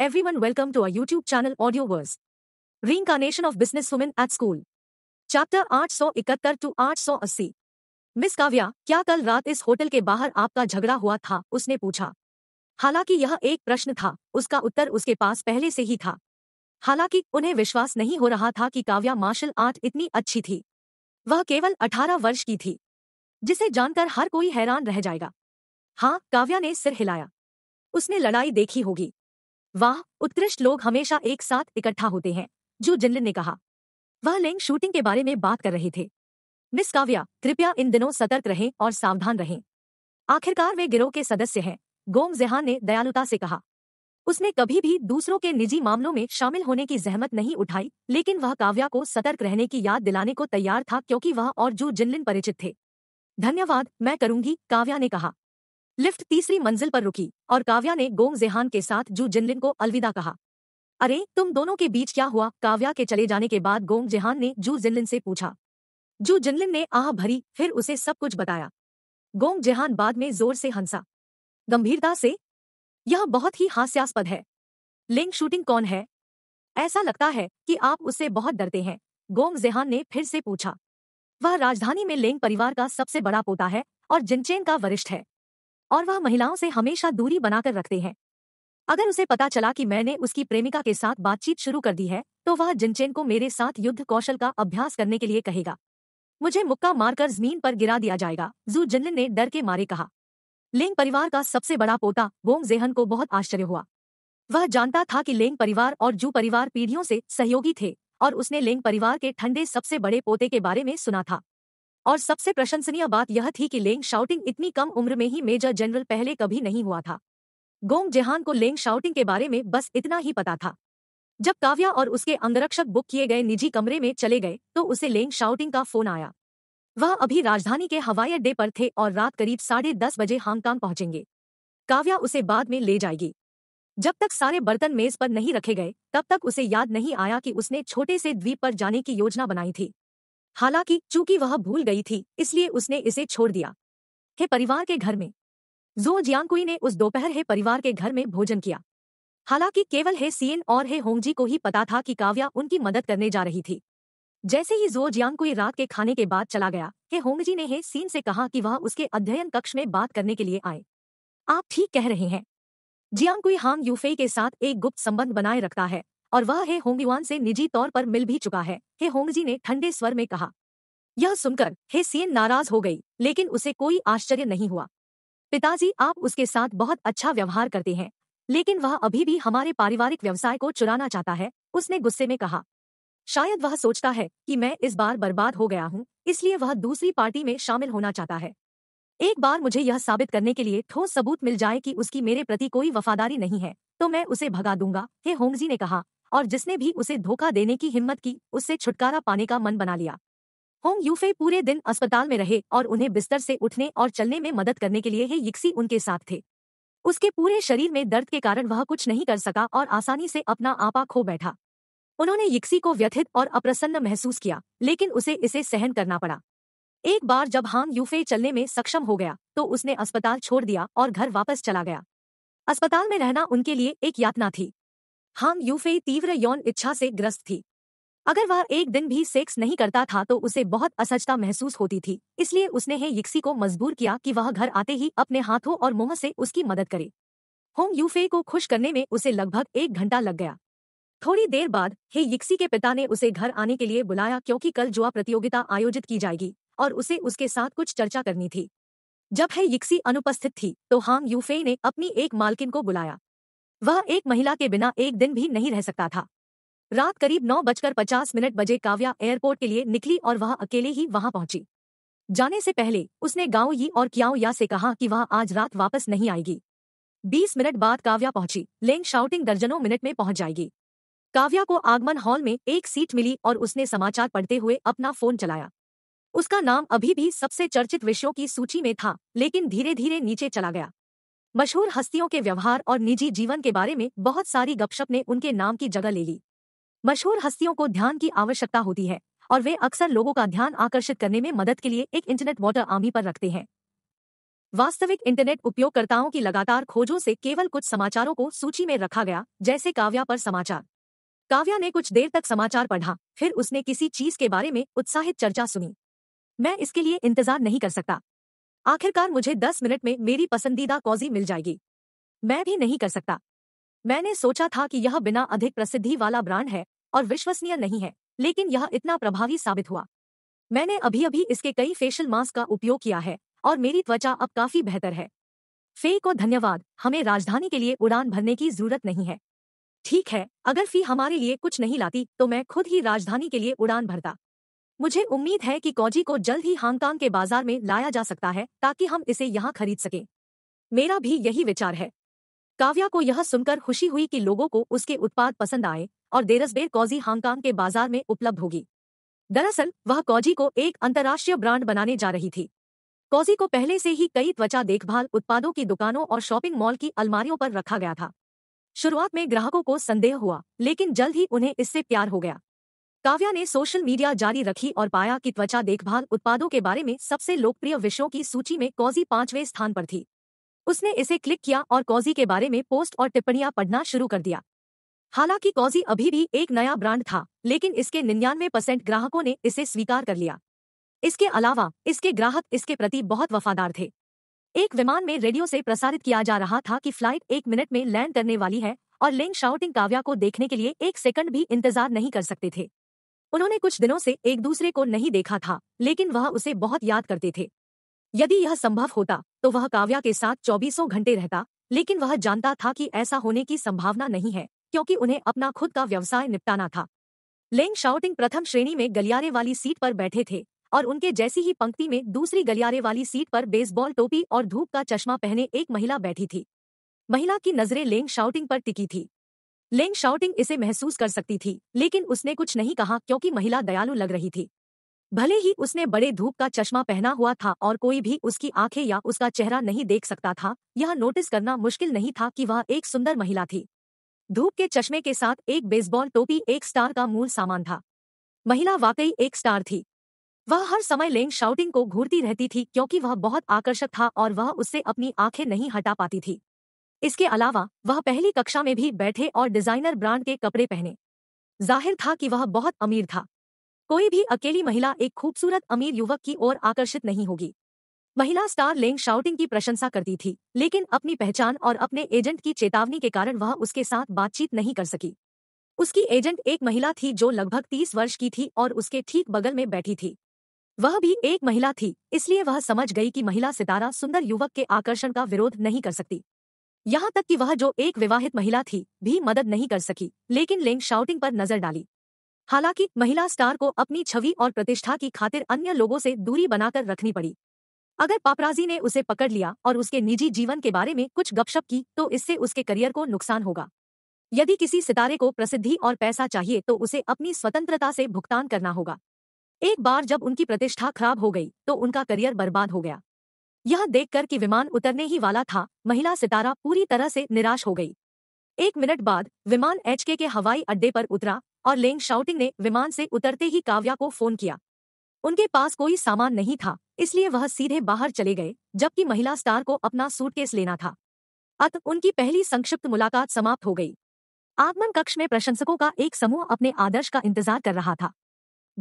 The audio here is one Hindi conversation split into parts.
everyone, welcome to our YouTube channel Audioverse. Reincarnation of Businesswomen at School. Chapter 871 to 880. Miss Kavya क्या कल रात इस होटल के बाहर आपका झगड़ा हुआ था उसने पूछा हालांकि यह एक प्रश्न था उसका उत्तर उसके पास पहले से ही था हालांकि उन्हें विश्वास नहीं हो रहा था कि काव्या मार्शल आर्ट इतनी अच्छी थी वह केवल 18 वर्ष की थी जिसे जानकर हर कोई हैरान रह जाएगा हाँ काव्या ने सिर हिलाया उसने लड़ाई देखी होगी वाह उत्कृष्ट लोग हमेशा एक साथ इकट्ठा होते हैं जू जिनलिन ने कहा वह लिंग शूटिंग के बारे में बात कर रहे थे मिस काव्या कृपया इन दिनों सतर्क रहें और सावधान रहें आखिरकार वे गिरोह के सदस्य हैं गोम जहान ने दयालुता से कहा उसने कभी भी दूसरों के निजी मामलों में शामिल होने की जहमत नहीं उठाई लेकिन वह काव्या को सतर्क रहने की याद दिलाने को तैयार था क्योंकि वह और जू जिनलिन परिचित थे धन्यवाद मैं करूंगी काव्या ने कहा लिफ्ट तीसरी मंजिल पर रुकी और काव्या ने गोंग जेहान के साथ जू जिनलिन को अलविदा कहा अरे तुम दोनों के बीच क्या हुआ काव्या के चले जाने के बाद गोंग जेहान ने जू जिनलिन से पूछा जू जिनलिन ने आह भरी फिर उसे सब कुछ बताया गोंग जेहान बाद में जोर से हंसा गंभीरता से यह बहुत ही हास्यास्पद है लिंग शूटिंग कौन है ऐसा लगता है कि आप उससे बहुत डरते हैं गोंग जेहान ने फिर से पूछा वह राजधानी में लेंग परिवार का सबसे बड़ा पोता है और जिनचेन का वरिष्ठ है और वह महिलाओं से हमेशा दूरी बनाकर रखते हैं अगर उसे पता चला कि मैंने उसकी प्रेमिका के साथ बातचीत शुरू कर दी है तो वह जिनचेन को मेरे साथ युद्ध कौशल का अभ्यास करने के लिए कहेगा मुझे मुक्का मारकर जमीन पर गिरा दिया जाएगा जू जिनलिन ने डर के मारे कहा लेंग परिवार का सबसे बड़ा पोता वोंग जेहन को बहुत आश्चर्य हुआ वह जानता था कि लेंग परिवार और जू परिवार पीढ़ियों से सहयोगी थे और उसने लेंग परिवार के ठंडे सबसे बड़े पोते के बारे में सुना था और सबसे प्रशंसनीय बात यह थी कि लेंग शाउटिंग इतनी कम उम्र में ही मेजर जनरल पहले कभी नहीं हुआ था गोंग जेहान को लेंग शाउटिंग के बारे में बस इतना ही पता था जब काव्या और उसके अंगरक्षक बुक किए गए निजी कमरे में चले गए तो उसे लेंग शाउटिंग का फोन आया वह अभी राजधानी के हवाई अड्डे पर थे और रात करीब साढ़े दस बजे हांगकांग पहुंचेंगे काव्या उसे बाद में ले जाएगी जब तक सारे बर्तन मेज पर नहीं रखे गए तब तक उसे याद नहीं आया कि उसने छोटे से द्वीप पर जाने की योजना बनाई थी हालांकि चूंकि वह भूल गई थी इसलिए उसने इसे छोड़ दिया हे परिवार के घर में जो जियांगकुई ने उस दोपहर हे परिवार के घर में भोजन किया हालांकि केवल हे सीएन और हे होंगजी को ही पता था कि काव्या उनकी मदद करने जा रही थी जैसे ही जो जियांगकुई रात के खाने के बाद चला गया हे होंगजी ने हे सीन से कहा कि वह उसके अध्ययन कक्ष में बात करने के लिए आए आप ठीक कह रहे हैं जियांगकुई हांग यूफे के साथ एक गुप्त संबंध बनाए रखता है और वह हे होंगयुआन से निजी तौर पर मिल भी चुका है हे होंगजी ने ठंडे स्वर में कहा यह सुनकर हे सीएन नाराज हो गई लेकिन उसे कोई आश्चर्य नहीं हुआ पिताजी आप उसके साथ बहुत अच्छा व्यवहार करते हैं लेकिन वह अभी भी हमारे पारिवारिक व्यवसाय को चुराना चाहता है उसने गुस्से में कहा शायद वह सोचता है कि मैं इस बार बर्बाद हो गया हूँ इसलिए वह दूसरी पार्टी में शामिल होना चाहता है एक बार मुझे यह साबित करने के लिए ठोस सबूत मिल जाए कि उसकी मेरे प्रति कोई वफादारी नहीं है तो मैं उसे भगा दूंगा हे होंगजी ने कहा और जिसने भी उसे धोखा देने की हिम्मत की उससे छुटकारा पाने का मन बना लिया होंग यूफे पूरे दिन अस्पताल में रहे और उन्हें बिस्तर से उठने और चलने में मदद करने के लिए ही यिक्सी उनके साथ थे उसके पूरे शरीर में दर्द के कारण वह कुछ नहीं कर सका और आसानी से अपना आपा खो बैठा उन्होंने यिक्सी को व्यथित और अप्रसन्न महसूस किया लेकिन उसे इसे सहन करना पड़ा एक बार जब हांग यूफे चलने में सक्षम हो गया तो उसने अस्पताल छोड़ दिया और घर वापस चला गया अस्पताल में रहना उनके लिए एक यातना थी हाम यूफे तीव्र यौन इच्छा से ग्रस्त थी अगर वह एक दिन भी सेक्स नहीं करता था तो उसे बहुत असहजता महसूस होती थी इसलिए उसने हे यिक्सी को मजबूर किया कि वह घर आते ही अपने हाथों और मुंह से उसकी मदद करे होंग यूफे को खुश करने में उसे लगभग एक घंटा लग गया थोड़ी देर बाद हे यिक्सी के पिता ने उसे घर आने के लिए बुलाया क्योंकि कल जुआ प्रतियोगिता आयोजित की जाएगी और उसे उसके साथ कुछ चर्चा करनी थी जब हे यिक्सी अनुपस्थित थी तो हांग यूफे ने अपनी एक मालकिन को बुलाया वह एक महिला के बिना एक दिन भी नहीं रह सकता था रात करीब नौ बजकर पचास मिनट बजे काव्या एयरपोर्ट के लिए निकली और वह अकेले ही वहां पहुंची जाने से पहले उसने गाँव यी और क्याओ या से कहा कि वह आज रात वापस नहीं आएगी बीस मिनट बाद काव्या पहुंची लेंग शाउटिंग दर्जनों मिनट में पहुंच जाएगी काव्या को आगमन हॉल में एक सीट मिली और उसने समाचार पढ़ते हुए अपना फोन चलाया उसका नाम अभी भी सबसे चर्चित विषयों की सूची में था लेकिन धीरे धीरे नीचे चला गया मशहूर हस्तियों के व्यवहार और निजी जीवन के बारे में बहुत सारी गपशप ने उनके नाम की जगह ले ली मशहूर हस्तियों को ध्यान की आवश्यकता होती है और वे अक्सर लोगों का ध्यान आकर्षित करने में मदद के लिए एक इंटरनेट वाटर आर्मी पर रखते हैं वास्तविक इंटरनेट उपयोगकर्ताओं की लगातार खोजों से केवल कुछ समाचारों को सूची में रखा गया जैसे काव्या पर समाचार काव्या ने कुछ देर तक समाचार पढ़ा फिर उसने किसी चीज के बारे में उत्साहित चर्चा सुनी मैं इसके लिए इंतजार नहीं कर सकता आखिरकार मुझे दस मिनट में मेरी पसंदीदा कॉजी मिल जाएगी मैं भी नहीं कर सकता मैंने सोचा था कि यह बिना अधिक प्रसिद्धि वाला ब्रांड है और विश्वसनीय नहीं है लेकिन यह इतना प्रभावी साबित हुआ मैंने अभी अभी इसके कई फेशियल मास्क का उपयोग किया है और मेरी त्वचा अब काफी बेहतर है फे को धन्यवाद हमें राजधानी के लिए उड़ान भरने की जरूरत नहीं है ठीक है अगर फी हमारे लिए कुछ नहीं लाती तो मैं खुद ही राजधानी के लिए उड़ान भरता मुझे उम्मीद है कि कौजी को जल्द ही हांगकांग के बाजार में लाया जा सकता है ताकि हम इसे यहाँ खरीद सकें मेरा भी यही विचार है काव्या को यह सुनकर खुशी हुई कि लोगों को उसके उत्पाद पसंद आए और देरसबेर कौजी हांगकांग के बाजार में उपलब्ध होगी दरअसल वह कौजी को एक अंतर्राष्ट्रीय ब्रांड बनाने जा रही थी कौजी को पहले से ही कई त्वचा देखभाल उत्पादों की दुकानों और शॉपिंग मॉल की अलमारियों पर रखा गया था शुरुआत में ग्राहकों को संदेह हुआ लेकिन जल्द ही उन्हें इससे प्यार हो गया काव्या ने सोशल मीडिया जारी रखी और पाया कि त्वचा देखभाल उत्पादों के बारे में सबसे लोकप्रिय विषयों की सूची में कॉजी पांचवें स्थान पर थी उसने इसे क्लिक किया और कॉजी के बारे में पोस्ट और टिप्पणियां पढ़ना शुरू कर दिया हालांकि कॉजी अभी भी एक नया ब्रांड था लेकिन इसके निन्यानवे परसेंट ग्राहकों ने इसे स्वीकार कर लिया इसके अलावा इसके ग्राहक इसके प्रति बहुत वफादार थे एक विमान में रेडियो से प्रसारित किया जा रहा था कि फ्लाइट एक मिनट में लैंड करने वाली है और लेंग शाउटिंग काव्या को देखने के लिए एक सेकंड भी इंतजार नहीं कर सकते थे उन्होंने कुछ दिनों से एक दूसरे को नहीं देखा था लेकिन वह उसे बहुत याद करते थे यदि यह संभव होता तो वह काव्या के साथ चौबीसों घंटे रहता लेकिन वह जानता था कि ऐसा होने की संभावना नहीं है क्योंकि उन्हें अपना खुद का व्यवसाय निपटाना था लेंग शाउटिंग प्रथम श्रेणी में गलियारे वाली सीट पर बैठे थे और उनके जैसी ही पंक्ति में दूसरी गलियारे वाली सीट पर बेसबॉल टोपी और धूप का चश्मा पहने एक महिला बैठी थी महिला की नजरें लेंग शाउटिंग पर टिकी थी लेंग शाउटिंग इसे महसूस कर सकती थी लेकिन उसने कुछ नहीं कहा क्योंकि महिला दयालु लग रही थी भले ही उसने बड़े धूप का चश्मा पहना हुआ था और कोई भी उसकी आंखें या उसका चेहरा नहीं देख सकता था यह नोटिस करना मुश्किल नहीं था कि वह एक सुंदर महिला थी धूप के चश्मे के साथ एक बेसबॉल टोपी एक स्टार का मूल सामान था महिला वाकई एक स्टार थी वह हर समय लेंग शाउटिंग को घूरती रहती थी क्योंकि वह बहुत आकर्षक था और वह उससे अपनी आंखें नहीं हटा पाती थी इसके अलावा वह पहली कक्षा में भी बैठे और डिजाइनर ब्रांड के कपड़े पहने जाहिर था कि वह बहुत अमीर था कोई भी अकेली महिला एक खूबसूरत अमीर युवक की ओर आकर्षित नहीं होगी महिला स्टार लेंग शाउटिंग की प्रशंसा करती थी लेकिन अपनी पहचान और अपने एजेंट की चेतावनी के कारण वह उसके साथ बातचीत नहीं कर सकी उसकी एजेंट एक महिला थी जो लगभग तीस वर्ष की थी और उसके ठीक बगल में बैठी थी वह भी एक महिला थी इसलिए वह समझ गई कि महिला सितारा सुंदर युवक के आकर्षण का विरोध नहीं कर सकती यहाँ तक कि वह जो एक विवाहित महिला थी भी मदद नहीं कर सकी लेकिन लिंग शाउटिंग पर नजर डाली हालांकि महिला स्टार को अपनी छवि और प्रतिष्ठा की खातिर अन्य लोगों से दूरी बनाकर रखनी पड़ी अगर पापराजी ने उसे पकड़ लिया और उसके निजी जीवन के बारे में कुछ गपशप की तो इससे उसके करियर को नुकसान होगा यदि किसी सितारे को प्रसिद्धि और पैसा चाहिए तो उसे अपनी स्वतंत्रता से भुगतान करना होगा एक बार जब उनकी प्रतिष्ठा खराब हो गई तो उनका करियर बर्बाद हो गया यह देखकर कि विमान उतरने ही वाला था महिला सितारा पूरी तरह से निराश हो गई एक मिनट बाद विमान एचके के हवाई अड्डे पर उतरा और लेंग शाउटिंग ने विमान से उतरते ही काव्या को फोन किया उनके पास कोई सामान नहीं था इसलिए वह सीधे बाहर चले गए जबकि महिला स्टार को अपना सूटकेस लेना था अत उनकी पहली संक्षिप्त मुलाकात समाप्त हो गई आगमन कक्ष में प्रशंसकों का एक समूह अपने आदर्श का इंतजार कर रहा था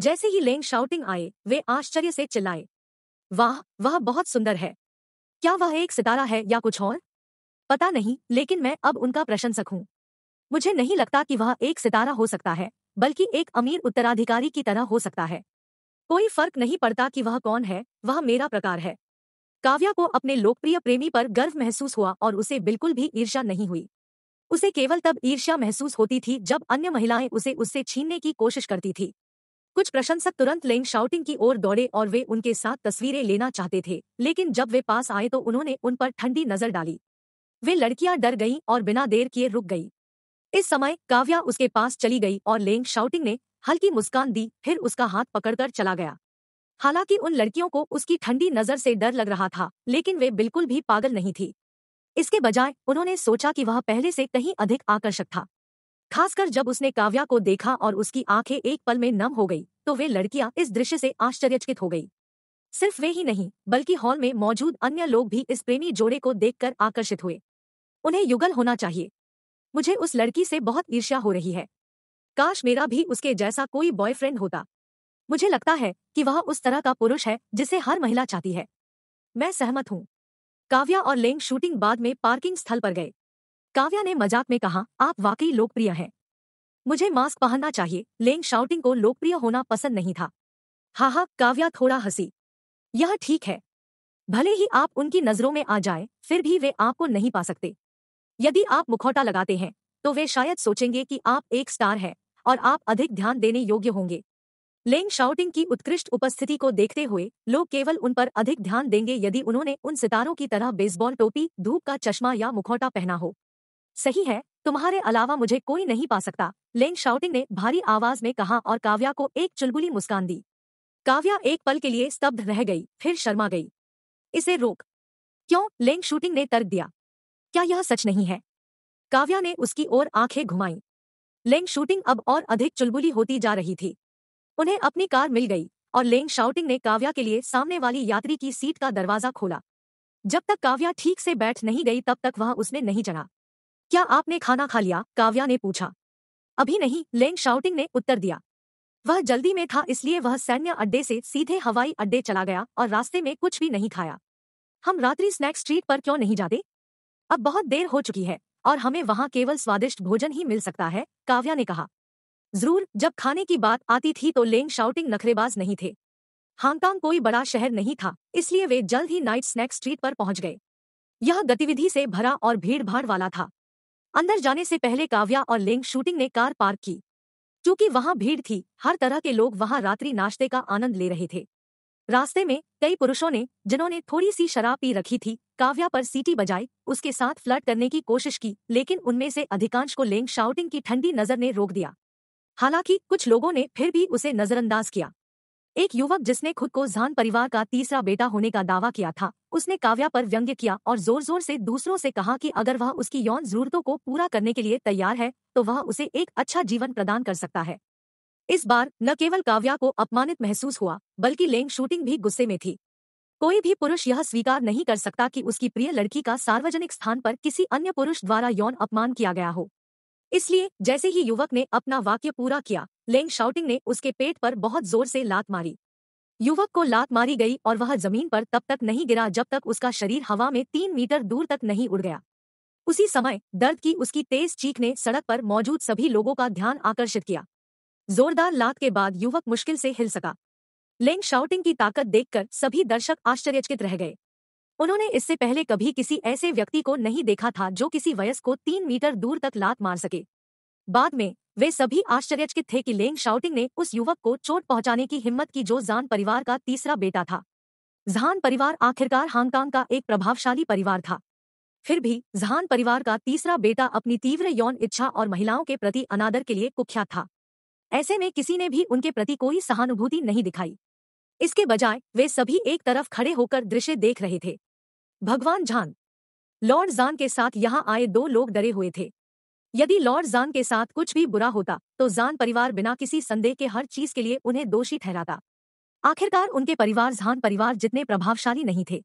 जैसे ही लेंग शाउटिंग आए वे आश्चर्य से चिल्लाए वाह वह बहुत सुंदर है क्या वह एक सितारा है या कुछ और पता नहीं लेकिन मैं अब उनका प्रशंसक हूँ मुझे नहीं लगता कि वह एक सितारा हो सकता है बल्कि एक अमीर उत्तराधिकारी की तरह हो सकता है कोई फर्क नहीं पड़ता कि वह कौन है वह मेरा प्रकार है काव्या को अपने लोकप्रिय प्रेमी पर गर्व महसूस हुआ और उसे बिल्कुल भी ईर्ष्या नहीं हुई उसे केवल तब ईर्ष्या महसूस होती थी जब अन्य महिलाएं उसे उससे छीनने की कोशिश करती थी कुछ प्रशंसक तुरंत लेन शाउटिंग की ओर दौड़े और वे उनके साथ तस्वीरें लेना चाहते थे लेकिन जब वे पास आए तो उन्होंने उन पर ठंडी नजर डाली वे लड़कियां डर गईं और बिना देर किए रुक गई इस समय काव्या उसके पास चली गई और लेंग शाउटिंग ने हल्की मुस्कान दी फिर उसका हाथ पकड़कर चला गया हालांकि उन लड़कियों को उसकी ठंडी नजर से डर लग रहा था लेकिन वे बिल्कुल भी पागल नहीं थी इसके बजाय उन्होंने सोचा कि वह पहले से कहीं अधिक आकर्षक था खासकर जब उसने काव्या को देखा और उसकी आंखें एक पल में नम हो गई तो वे लड़कियां इस दृश्य से आश्चर्यचकित हो गई सिर्फ वे ही नहीं बल्कि हॉल में मौजूद अन्य लोग भी इस प्रेमी जोड़े को देखकर आकर्षित हुए उन्हें युगल होना चाहिए मुझे उस लड़की से बहुत ईर्ष्या हो रही है काश मेरा भी उसके जैसा कोई बॉयफ्रेंड होता मुझे लगता है कि वह उस तरह का पुरुष है जिसे हर महिला चाहती है मैं सहमत हूँ काव्या और लेंग शूटिंग बाद में पार्किंग स्थल पर गए काव्या ने मजाक में कहा आप वाकई लोकप्रिय हैं मुझे मास्क पहनना चाहिए लेंग शाउटिंग को लोकप्रिय होना पसंद नहीं था हाहा काव्या थोड़ा हंसी यह ठीक है भले ही आप उनकी नजरों में आ जाए फिर भी वे आपको नहीं पा सकते यदि आप मुखौटा लगाते हैं तो वे शायद सोचेंगे कि आप एक स्टार हैं और आप अधिक ध्यान देने योग्य होंगे लेंग शाउटिंग की उत्कृष्ट उपस्थिति को देखते हुए लोग केवल उन पर अधिक ध्यान देंगे यदि उन्होंने उन सितारों की तरह बेसबॉल टोपी धूप का चश्मा या मुखौटा पहना हो सही है तुम्हारे अलावा मुझे कोई नहीं पा सकता लेन शाउटिंग ने भारी आवाज में कहा और काव्या को एक चुलबुली मुस्कान दी काव्या एक पल के लिए स्तब्ध रह गई फिर शर्मा गई इसे रोक क्यों लेंग शूटिंग ने तर्क दिया क्या यह सच नहीं है काव्या ने उसकी ओर आंखें घुमाई लेंग शूटिंग अब और अधिक चुलबुली होती जा रही थी उन्हें अपनी कार मिल गई और लेंग शाउटिंग ने काव्या के लिए सामने वाली यात्री की सीट का दरवाजा खोला जब तक काव्या ठीक से बैठ नहीं गई तब तक वह उसमें नहीं चढ़ा क्या आपने खाना खा लिया काव्या ने पूछा अभी नहीं लेंग शाउटिंग ने उत्तर दिया वह जल्दी में था इसलिए वह सैन्य अड्डे से सीधे हवाई अड्डे चला गया और रास्ते में कुछ भी नहीं खाया हम रात्रि स्नैक स्ट्रीट पर क्यों नहीं जाते अब बहुत देर हो चुकी है और हमें वहां केवल स्वादिष्ट भोजन ही मिल सकता है काव्या ने कहा जरूर जब खाने की बात आती थी तो लेंग शाउटिंग नखरेबाज नहीं थे हांगकांग कोई बड़ा शहर नहीं था इसलिए वे जल्द ही नाइट स्नैक स्ट्रीट पर पहुंच गए यह गतिविधि से भरा और भीड़ वाला था अंदर जाने से पहले काव्या और लेंग शूटिंग ने कार पार्क की क्योंकि वहां भीड़ थी हर तरह के लोग वहां रात्रि नाश्ते का आनंद ले रहे थे रास्ते में कई पुरुषों ने जिन्होंने थोड़ी सी शराब पी रखी थी काव्या पर सीटी बजाई उसके साथ फ्लर्ट करने की कोशिश की लेकिन उनमें से अधिकांश को लेंग शाउटिंग की ठंडी नजर ने रोक दिया हालांकि कुछ लोगों ने फिर भी उसे नजरअंदाज किया एक युवक जिसने खुद को जान परिवार का तीसरा बेटा होने का दावा किया था उसने काव्या पर व्यंग्य किया और जोर जोर से दूसरों से कहा कि अगर वह उसकी यौन जरूरतों को पूरा करने के लिए तैयार है तो वह उसे एक अच्छा जीवन प्रदान कर सकता है इस बार न केवल काव्या को अपमानित महसूस हुआ बल्कि लेंग शूटिंग भी गुस्से में थी कोई भी पुरुष यह स्वीकार नहीं कर सकता कि उसकी प्रिय लड़की का सार्वजनिक स्थान पर किसी अन्य पुरुष द्वारा यौन अपमान किया गया हो इसलिए जैसे ही युवक ने अपना वाक्य पूरा किया लेंग शाउटिंग ने उसके पेट पर बहुत जोर से लात मारी युवक को लात मारी गई और वह जमीन पर तब तक नहीं गिरा जब तक उसका शरीर हवा में तीन मीटर दूर तक नहीं उड़ गया उसी समय दर्द की उसकी तेज चीख ने सड़क पर मौजूद सभी लोगों का ध्यान आकर्षित किया जोरदार लात के बाद युवक मुश्किल से हिल सका लेंग शाउटिंग की ताकत देखकर सभी दर्शक आश्चर्यचकित रह गए उन्होंने इससे पहले कभी किसी ऐसे व्यक्ति को नहीं देखा था जो किसी वयस्क को तीन मीटर दूर तक लात मार सके बाद में वे सभी आश्चर्यचकित थे कि लेंग शाउटिंग ने उस युवक को चोट पहुंचाने की हिम्मत की जो जान परिवार का तीसरा बेटा था जहान परिवार आखिरकार हांगकांग का एक प्रभावशाली परिवार था फिर भी जहान परिवार का तीसरा बेटा अपनी तीव्र यौन इच्छा और महिलाओं के प्रति अनादर के लिए कुख्यात था ऐसे में किसी ने भी उनके प्रति कोई सहानुभूति नहीं दिखाई इसके बजाय वे सभी एक तरफ खड़े होकर दृश्य देख रहे थे भगवान झान लॉर्ड जान के साथ यहाँ आए दो लोग डरे हुए थे यदि लॉर्ड जान के साथ कुछ भी बुरा होता तो जान परिवार बिना किसी संदेह के हर चीज के लिए उन्हें दोषी ठहराता आखिरकार उनके परिवार जान परिवार जितने प्रभावशाली नहीं थे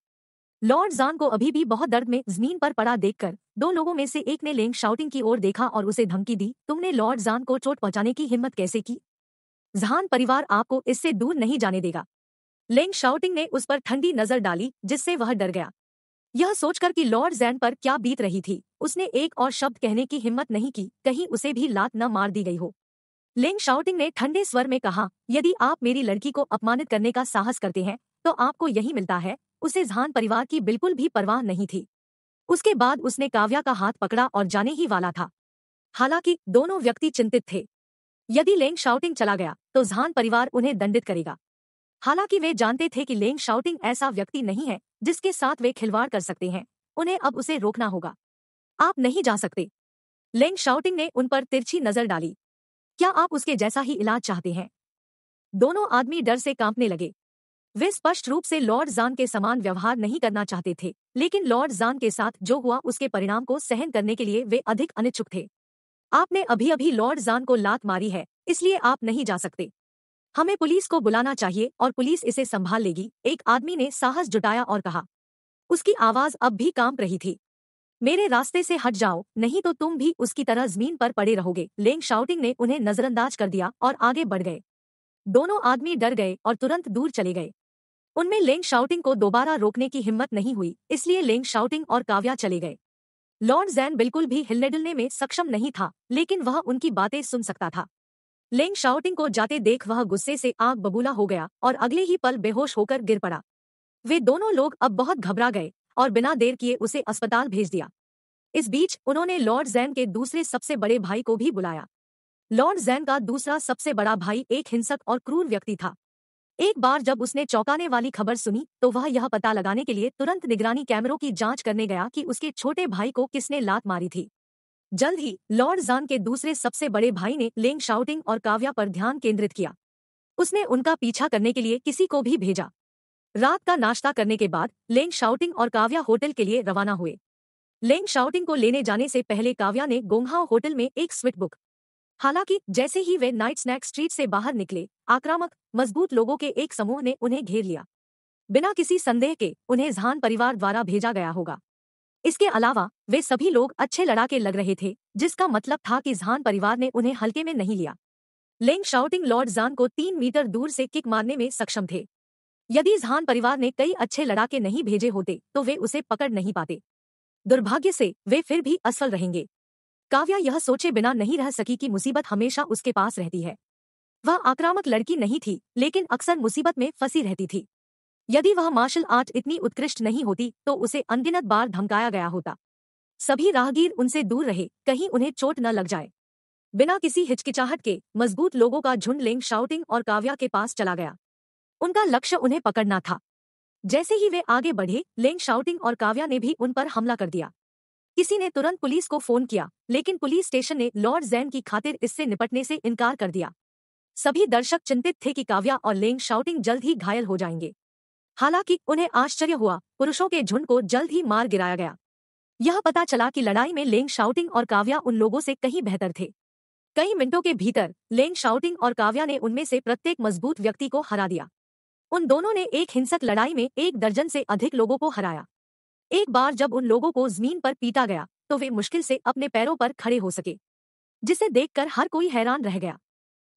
लॉर्ड जान को अभी भी बहुत दर्द में जमीन पर पड़ा देखकर दो लोगों में से एक ने लेंग शाउटिंग की ओर देखा और उसे धमकी दी तुमने लॉर्ड जान को चोट पहुंचाने की हिम्मत कैसे की जहान परिवार आपको इससे दूर नहीं जाने देगा लेंग शाउटिंग ने उस पर ठंडी नजर डाली जिससे वह डर गया यह सोचकर कि लॉर्ड जैन पर क्या बीत रही थी उसने एक और शब्द कहने की हिम्मत नहीं की कहीं उसे भी लात न मार दी गई हो लेंग शाउटिंग ने ठंडे स्वर में कहा यदि आप मेरी लड़की को अपमानित करने का साहस करते हैं तो आपको यही मिलता है उसे झान परिवार की बिल्कुल भी परवाह नहीं थी उसके बाद उसने काव्या का हाथ पकड़ा और जाने ही वाला था हालांकि दोनों व्यक्ति चिंतित थे यदि लेंग शाउटिंग चला गया तो झान परिवार उन्हें दंडित करेगा हालांकि वे जानते थे कि लेंग शाउटिंग ऐसा व्यक्ति नहीं है जिसके साथ वे खिलवाड़ कर सकते हैं उन्हें अब उसे रोकना होगा आप नहीं जा सकते लेंग शाउटिंग ने उन पर तिरछी नजर डाली क्या आप उसके जैसा ही इलाज चाहते हैं दोनों आदमी डर से कांपने लगे वे स्पष्ट रूप से लॉर्ड जान के समान व्यवहार नहीं करना चाहते थे लेकिन लॉर्ड जान के साथ जो हुआ उसके परिणाम को सहन करने के लिए वे अधिक अनिच्छुक थे आपने अभी अभी लॉर्ड जान को लात मारी है इसलिए आप नहीं जा सकते हमें पुलिस को बुलाना चाहिए और पुलिस इसे संभाल लेगी एक आदमी ने साहस जुटाया और कहा उसकी आवाज अब भी कांप रही थी मेरे रास्ते से हट जाओ नहीं तो तुम भी उसकी तरह जमीन पर पड़े रहोगे लेंग शाउटिंग ने उन्हें नजरअंदाज कर दिया और आगे बढ़ गए दोनों आदमी डर गए और तुरंत दूर चले गए उनमें लेंग शाउटिंग को दोबारा रोकने की हिम्मत नहीं हुई इसलिए लेंग शाउटिंग और काव्या चले गए लॉर्ड जैन बिल्कुल भी हिलने डुलने में सक्षम नहीं था लेकिन वह उनकी बातें सुन सकता था लेंग शाउटिंग को जाते देख वह गुस्से से आग बबूला हो गया और अगले ही पल बेहोश होकर गिर पड़ा वे दोनों लोग अब बहुत घबरा गए और बिना देर किए उसे अस्पताल भेज दिया इस बीच उन्होंने लॉर्ड जैन के दूसरे सबसे बड़े भाई को भी बुलाया लॉर्ड जैन का दूसरा सबसे बड़ा भाई एक हिंसक और क्रूर व्यक्ति था एक बार जब उसने चौंकाने वाली खबर सुनी तो वह यह पता लगाने के लिए तुरंत निगरानी कैमरों की जांच करने गया कि उसके छोटे भाई को किसने लात मारी थी जल्द ही लॉर्ड जान के दूसरे सबसे बड़े भाई ने लेंग शाउटिंग और काव्या पर ध्यान केंद्रित किया उसने उनका पीछा करने के लिए किसी को भी भेजा रात का नाश्ता करने के बाद लेंग शाउटिंग और काव्या होटल के लिए रवाना हुए लेंग शाउटिंग को लेने जाने से पहले काव्या ने गोंगहाओ होटल में एक स्विट बुक हालांकि जैसे ही वे नाइट स्नैक स्ट्रीट से बाहर निकले आक्रामक मजबूत लोगों के एक समूह ने उन्हें घेर लिया बिना किसी संदेह के उन्हें जहान परिवार द्वारा भेजा गया होगा इसके अलावा वे सभी लोग अच्छे लड़ाके लग रहे थे जिसका मतलब था कि जान परिवार ने उन्हें हल्के में नहीं लिया लेंग शाउटिंग लॉर्ड जान को तीन मीटर दूर से किक मारने में सक्षम थे यदि जहान परिवार ने कई अच्छे लड़ाके नहीं भेजे होते तो वे उसे पकड़ नहीं पाते दुर्भाग्य से वे फिर भी असफल रहेंगे काव्या यह सोचे बिना नहीं रह सकी कि मुसीबत हमेशा उसके पास रहती है वह आक्रामक लड़की नहीं थी लेकिन अक्सर मुसीबत में फंसी रहती थी यदि वह मार्शल आर्ट इतनी उत्कृष्ट नहीं होती तो उसे अनगिनत बार धमकाया गया होता सभी राहगीर उनसे दूर रहे कहीं उन्हें चोट न लग जाए बिना किसी हिचकिचाहट के मजबूत लोगों का झुंड लेंग शाउटिंग और काव्या के पास चला गया उनका लक्ष्य उन्हें पकड़ना था जैसे ही वे आगे बढ़े लेंग शाउटिंग और काव्या ने भी उन पर हमला कर दिया किसी ने तुरंत पुलिस को फोन किया लेकिन पुलिस स्टेशन ने लॉर्ड जैन की खातिर इससे निपटने से इनकार कर दिया सभी दर्शक चिंतित थे कि काव्या और लेंग शाउटिंग जल्द ही घायल हो जाएंगे हालांकि उन्हें आश्चर्य हुआ पुरुषों के झुंड को जल्द ही मार गिराया गया यह पता चला कि लड़ाई में लेंग शाउटिंग और काव्या उन लोगों से कहीं बेहतर थे कई मिनटों के भीतर लेंग शाउटिंग और काव्या ने उनमें से प्रत्येक मजबूत व्यक्ति को हरा दिया उन दोनों ने एक हिंसक लड़ाई में एक दर्जन से अधिक लोगों को हराया एक बार जब उन लोगों को जमीन पर पीटा गया तो वे मुश्किल से अपने पैरों पर खड़े हो सके जिसे देखकर हर कोई हैरान रह गया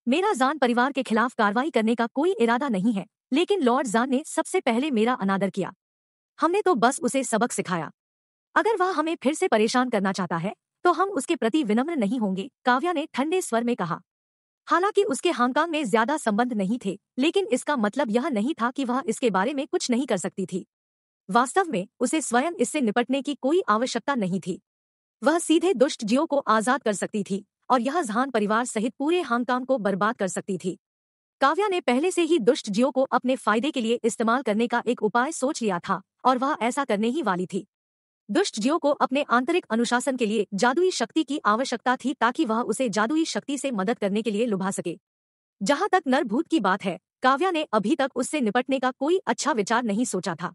मेरा जान परिवार के खिलाफ कार्रवाई करने का कोई इरादा नहीं है लेकिन लॉर्ड जान ने सबसे पहले मेरा अनादर किया हमने तो बस उसे सबक सिखाया अगर वह हमें फिर से परेशान करना चाहता है तो हम उसके प्रति विनम्र नहीं होंगे काव्या ने ठंडे स्वर में कहा हालांकि उसके हांगकांग में ज्यादा संबंध नहीं थे लेकिन इसका मतलब यह नहीं था कि वह इसके बारे में कुछ नहीं कर सकती थी वास्तव में उसे स्वयं इससे निपटने की कोई आवश्यकता नहीं थी वह सीधे दुष्ट जीवों को आजाद कर सकती थी और यह जहान परिवार सहित पूरे हांगकांग को बर्बाद कर सकती थी काव्या ने पहले से ही दुष्ट जियो को अपने फायदे के लिए इस्तेमाल करने का एक उपाय सोच लिया था और वह ऐसा करने ही वाली थी दुष्ट जियो को अपने आंतरिक अनुशासन के लिए जादुई शक्ति की आवश्यकता थी ताकि वह उसे जादुई शक्ति से मदद करने के लिए लुभा सके जहां तक नरभूत की बात है काव्या ने अभी तक उससे निपटने का कोई अच्छा विचार नहीं सोचा था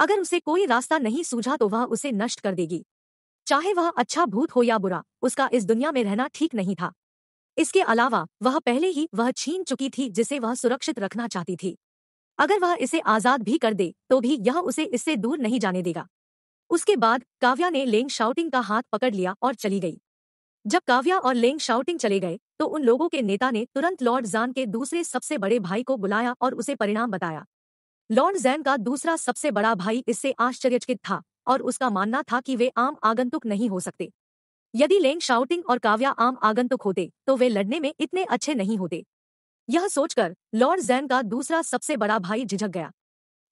अगर उसे कोई रास्ता नहीं सूझा तो वह उसे नष्ट कर देगी चाहे वह अच्छा भूत हो या बुरा उसका इस दुनिया में रहना ठीक नहीं था इसके अलावा वह पहले ही वह छीन चुकी थी जिसे वह सुरक्षित रखना चाहती थी अगर वह इसे आजाद भी कर दे तो भी यह उसे इससे दूर नहीं जाने देगा उसके बाद काव्या ने लेंग शाउटिंग का हाथ पकड़ लिया और चली गई जब काव्या और लेंग शाउटिंग चले गए तो उन लोगों के नेता ने तुरंत लॉर्ड जान के दूसरे सबसे बड़े भाई को बुलाया और उसे परिणाम बताया लॉर्ड जैन का दूसरा सबसे बड़ा भाई इससे आश्चर्यचकित था और उसका मानना था कि वे आम आगंतुक नहीं हो सकते यदि लेंग शाउटिंग और काव्या आम आगंतुक होते तो वे लड़ने में इतने अच्छे नहीं होते यह सोचकर लॉर्ड जैन का दूसरा सबसे बड़ा भाई झिझक गया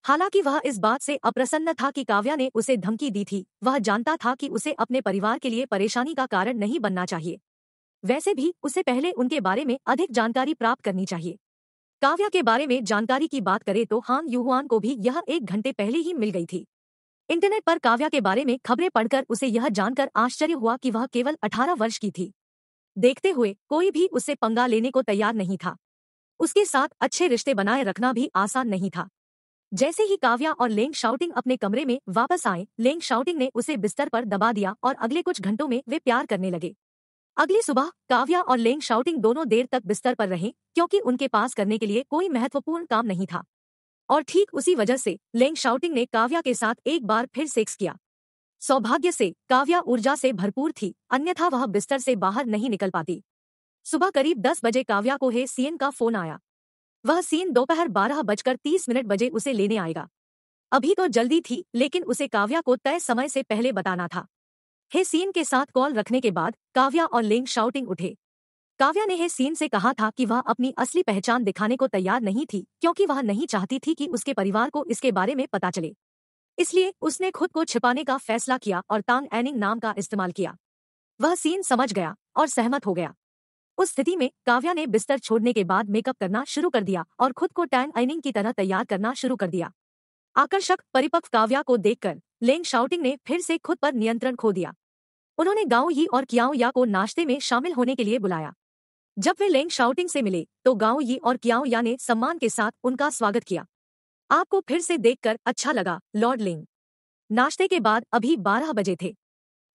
हालांकि वह इस बात से अप्रसन्न था कि काव्या ने उसे धमकी दी थी वह जानता था कि उसे अपने परिवार के लिए परेशानी का कारण नहीं बनना चाहिए वैसे भी उसे पहले उनके बारे में अधिक जानकारी प्राप्त करनी चाहिए काव्या के बारे में जानकारी की बात करें तो हांग युहुआन को भी यह एक घंटे पहले ही मिल गई थी इंटरनेट पर काव्या के बारे में खबरें पढ़कर उसे यह जानकर आश्चर्य हुआ कि वह केवल 18 वर्ष की थी देखते हुए कोई भी उससे पंगा लेने को तैयार नहीं था उसके साथ अच्छे रिश्ते बनाए रखना भी आसान नहीं था जैसे ही काव्या और लेंग शाउटिंग अपने कमरे में वापस आए लेंग शाउटिंग ने उसे बिस्तर पर दबा दिया और अगले कुछ घंटों में वे प्यार करने लगे अगली सुबह काव्या और लेंग शाउटिंग दोनों देर तक बिस्तर पर रहे क्योंकि उनके पास करने के लिए कोई महत्वपूर्ण काम नहीं था और ठीक उसी वजह से लेंग शाउटिंग ने काव्या के साथ एक बार फिर सेक्स किया सौभाग्य से काव्या ऊर्जा से भरपूर थी अन्यथा वह बिस्तर से बाहर नहीं निकल पाती सुबह करीब दस बजे काव्या को हे सीएन का फोन आया वह सीन दोपहर बारह बजकर तीस मिनट बजे उसे लेने आएगा अभी तो जल्दी थी लेकिन उसे काव्या को तय समय से पहले बताना था हे सीन के साथ कॉल रखने के बाद काव्या और लेंग शाउटिंग उठे काव्या ने सीन से कहा था कि वह अपनी असली पहचान दिखाने को तैयार नहीं थी क्योंकि वह नहीं चाहती थी कि उसके परिवार को इसके बारे में पता चले इसलिए उसने खुद को छिपाने का फैसला किया और तांग एनिंग नाम का इस्तेमाल किया वह सीन समझ गया और सहमत हो गया उस स्थिति में काव्या ने बिस्तर छोड़ने के बाद मेकअप करना शुरू कर दिया और खुद को टैंग एनिंग की तरह तैयार करना शुरू कर दिया आकर्षक परिपक्व काव्या को देखकर लेंग शाउटिंग ने फिर से खुद पर नियंत्रण खो दिया उन्होंने गाँव ही और कियाओ या को नाश्ते में शामिल होने के लिए बुलाया जब वे लेंग शाउटिंग से मिले तो गाओ यी और क्याओ या ने सम्मान के साथ उनका स्वागत किया आपको फिर से देखकर अच्छा लगा लॉर्ड लिंग नाश्ते के बाद अभी बारह बजे थे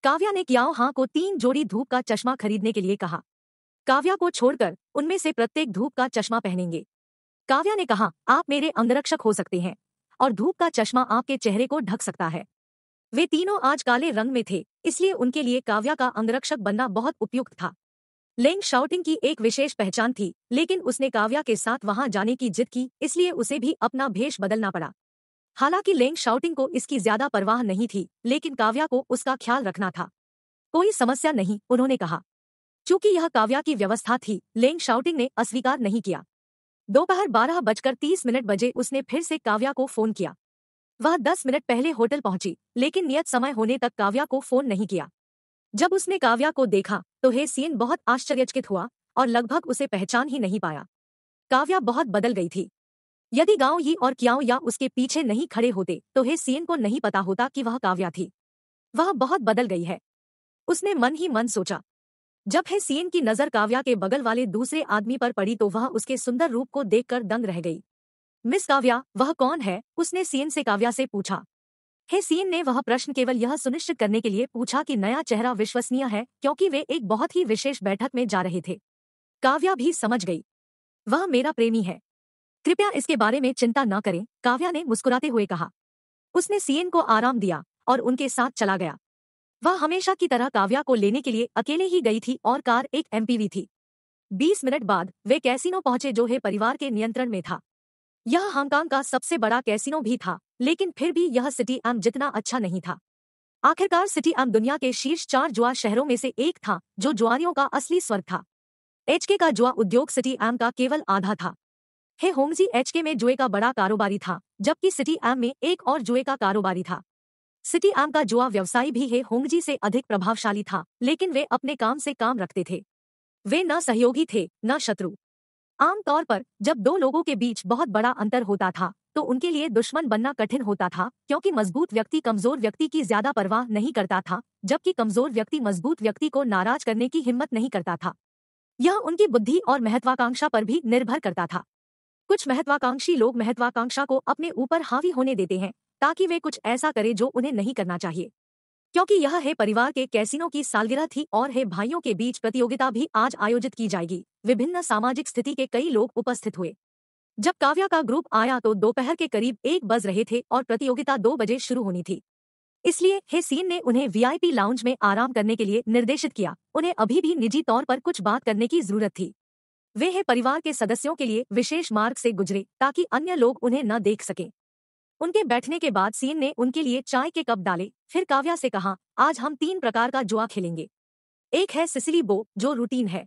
काव्या ने क्याओ हां को तीन जोड़ी धूप का चश्मा खरीदने के लिए कहा काव्या को छोड़कर उनमें से प्रत्येक धूप का चश्मा पहनेंगे काव्या ने कहा आप मेरे अंगरक्षक हो सकते हैं और धूप का चश्मा आपके चेहरे को ढक सकता है वे तीनों आज काले रंग में थे इसलिए उनके लिए काव्या का अंगरक्षक बनना बहुत उपयुक्त था लेंग शाउटिंग की एक विशेष पहचान थी लेकिन उसने काव्या के साथ वहां जाने की जिद की इसलिए उसे भी अपना भेष बदलना पड़ा हालांकि लेंग शाउटिंग को इसकी ज्यादा परवाह नहीं थी लेकिन काव्या को उसका ख्याल रखना था कोई समस्या नहीं उन्होंने कहा चूंकि यह काव्या की व्यवस्था थी लेंग शाउटिंग ने अस्वीकार नहीं किया दोपहर बारह बजकर तीस मिनट बजे उसने फिर से काव्या को फोन किया वह दस मिनट पहले होटल पहुंची लेकिन नियत समय होने तक काव्या को फोन नहीं किया जब उसने काव्या को देखा तो हे सीन बहुत आश्चर्यचकित हुआ और लगभग उसे पहचान ही नहीं पाया काव्या बहुत बदल गई थी यदि गांव ही और क्याओ या उसके पीछे नहीं खड़े होते तो हे सीन को नहीं पता होता कि वह काव्या थी वह बहुत बदल गई है उसने मन ही मन सोचा जब हे सीन की नजर काव्या के बगल वाले दूसरे आदमी पर पड़ी तो वह उसके सुंदर रूप को देखकर दंग रह गई मिस काव्या वह कौन है उसने सीन से काव्या से पूछा हे सीन ने वह प्रश्न केवल यह सुनिश्चित करने के लिए पूछा कि नया चेहरा विश्वसनीय है क्योंकि वे एक बहुत ही विशेष बैठक में जा रहे थे काव्या भी समझ गई वह मेरा प्रेमी है कृपया इसके बारे में चिंता न करें काव्या ने मुस्कुराते हुए कहा उसने सीएन को आराम दिया और उनके साथ चला गया वह हमेशा की तरह काव्या को लेने के लिए अकेले ही गई थी और कार एक एमपीवी थी 20 मिनट बाद वे कैसीनो पहुंचे जो है परिवार के नियंत्रण में था यह हांगकांग का सबसे बड़ा कैसीनो भी था लेकिन फिर भी यह सिटी एम जितना अच्छा नहीं था आखिरकार सिटी एम दुनिया के शीर्ष चार जुआ शहरों में से एक था जो जुआरियों का असली स्वर्ग था एचके का जुआ उद्योग सिटी एम का केवल आधा था हे होमजी एचके में जुए का बड़ा कारोबारी था जबकि सिटी एम में एक और जुए का कारोबारी था सिटी एम का जुआ व्यवसायी भी हे होंगजी से अधिक प्रभावशाली था लेकिन वे अपने काम से काम रखते थे वे न सहयोगी थे न शत्रु आमतौर पर जब दो लोगों के बीच बहुत बड़ा अंतर होता था तो उनके लिए दुश्मन बनना कठिन होता था क्योंकि मजबूत व्यक्ति कमजोर व्यक्ति की ज्यादा परवाह नहीं करता था जबकि कमजोर व्यक्ति मजबूत व्यक्ति को नाराज करने की हिम्मत नहीं करता था यह उनकी बुद्धि और महत्वाकांक्षा पर भी निर्भर करता था कुछ महत्वाकांक्षी लोग महत्वाकांक्षा को अपने ऊपर हावी होने देते हैं ताकि वे कुछ ऐसा करें जो उन्हें नहीं करना चाहिए क्योंकि यह है परिवार के कैसीनो की सालगिरह थी और है भाइयों के बीच प्रतियोगिता भी आज आयोजित की जाएगी विभिन्न सामाजिक स्थिति के कई लोग उपस्थित हुए जब काव्या का ग्रुप आया तो दोपहर के करीब एक बज रहे थे और प्रतियोगिता दो बजे शुरू होनी थी इसलिए हेसीन ने उन्हें वीआईपी लाउंज में आराम करने के लिए निर्देशित किया उन्हें अभी भी निजी तौर पर कुछ बात करने की जरूरत थी वे है परिवार के सदस्यों के लिए विशेष मार्ग से गुजरे ताकि अन्य लोग उन्हें न देख सकें उनके बैठने के बाद सीन ने उनके लिए चाय के कप डाले फिर काव्या से कहा आज हम तीन प्रकार का जुआ खेलेंगे एक है सिसली बो जो रूटीन है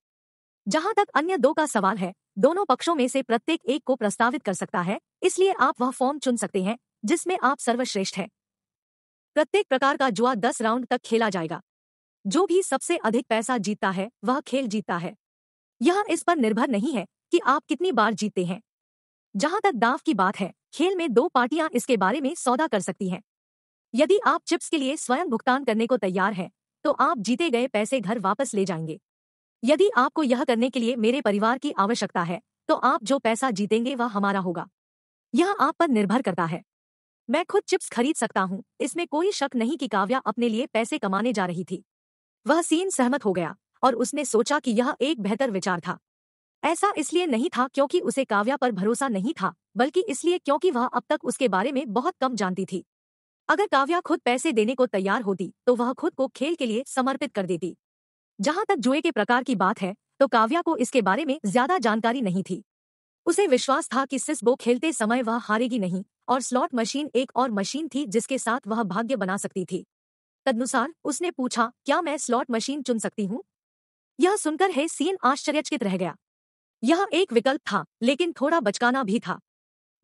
जहां तक अन्य दो का सवाल है दोनों पक्षों में से प्रत्येक एक को प्रस्तावित कर सकता है इसलिए आप वह फॉर्म चुन सकते हैं जिसमें आप सर्वश्रेष्ठ हैं प्रत्येक प्रकार का जुआ दस राउंड तक खेला जाएगा जो भी सबसे अधिक पैसा जीतता है वह खेल जीतता है यह इस पर निर्भर नहीं है कि आप कितनी बार जीते हैं जहां तक दाव की बात है खेल में दो पार्टियां इसके बारे में सौदा कर सकती हैं यदि आप चिप्स के लिए स्वयं भुगतान करने को तैयार हैं तो आप जीते गए पैसे घर वापस ले जाएंगे यदि आपको यह करने के लिए मेरे परिवार की आवश्यकता है तो आप जो पैसा जीतेंगे वह हमारा होगा यह आप पर निर्भर करता है मैं खुद चिप्स खरीद सकता हूँ इसमें कोई शक नहीं कि काव्या अपने लिए पैसे कमाने जा रही थी वह सीन सहमत हो गया और उसने सोचा कि यह एक बेहतर विचार था ऐसा इसलिए नहीं था क्योंकि उसे काव्या पर भरोसा नहीं था बल्कि इसलिए क्योंकि वह अब तक उसके बारे में बहुत कम जानती थी अगर काव्या खुद पैसे देने को तैयार होती तो वह खुद को खेल के लिए समर्पित कर देती जहां तक जुए के प्रकार की बात है तो काव्या को इसके बारे में ज्यादा जानकारी नहीं थी उसे विश्वास था कि सिस्बो खेलते समय वह हारेगी नहीं और स्लॉट मशीन एक और मशीन थी जिसके साथ वह भाग्य बना सकती थी तदनुसार उसने पूछा क्या मैं स्लॉट मशीन चुन सकती हूँ यह सुनकर है सीन आश्चर्यचकित रह गया यह एक विकल्प था लेकिन थोड़ा बचकाना भी था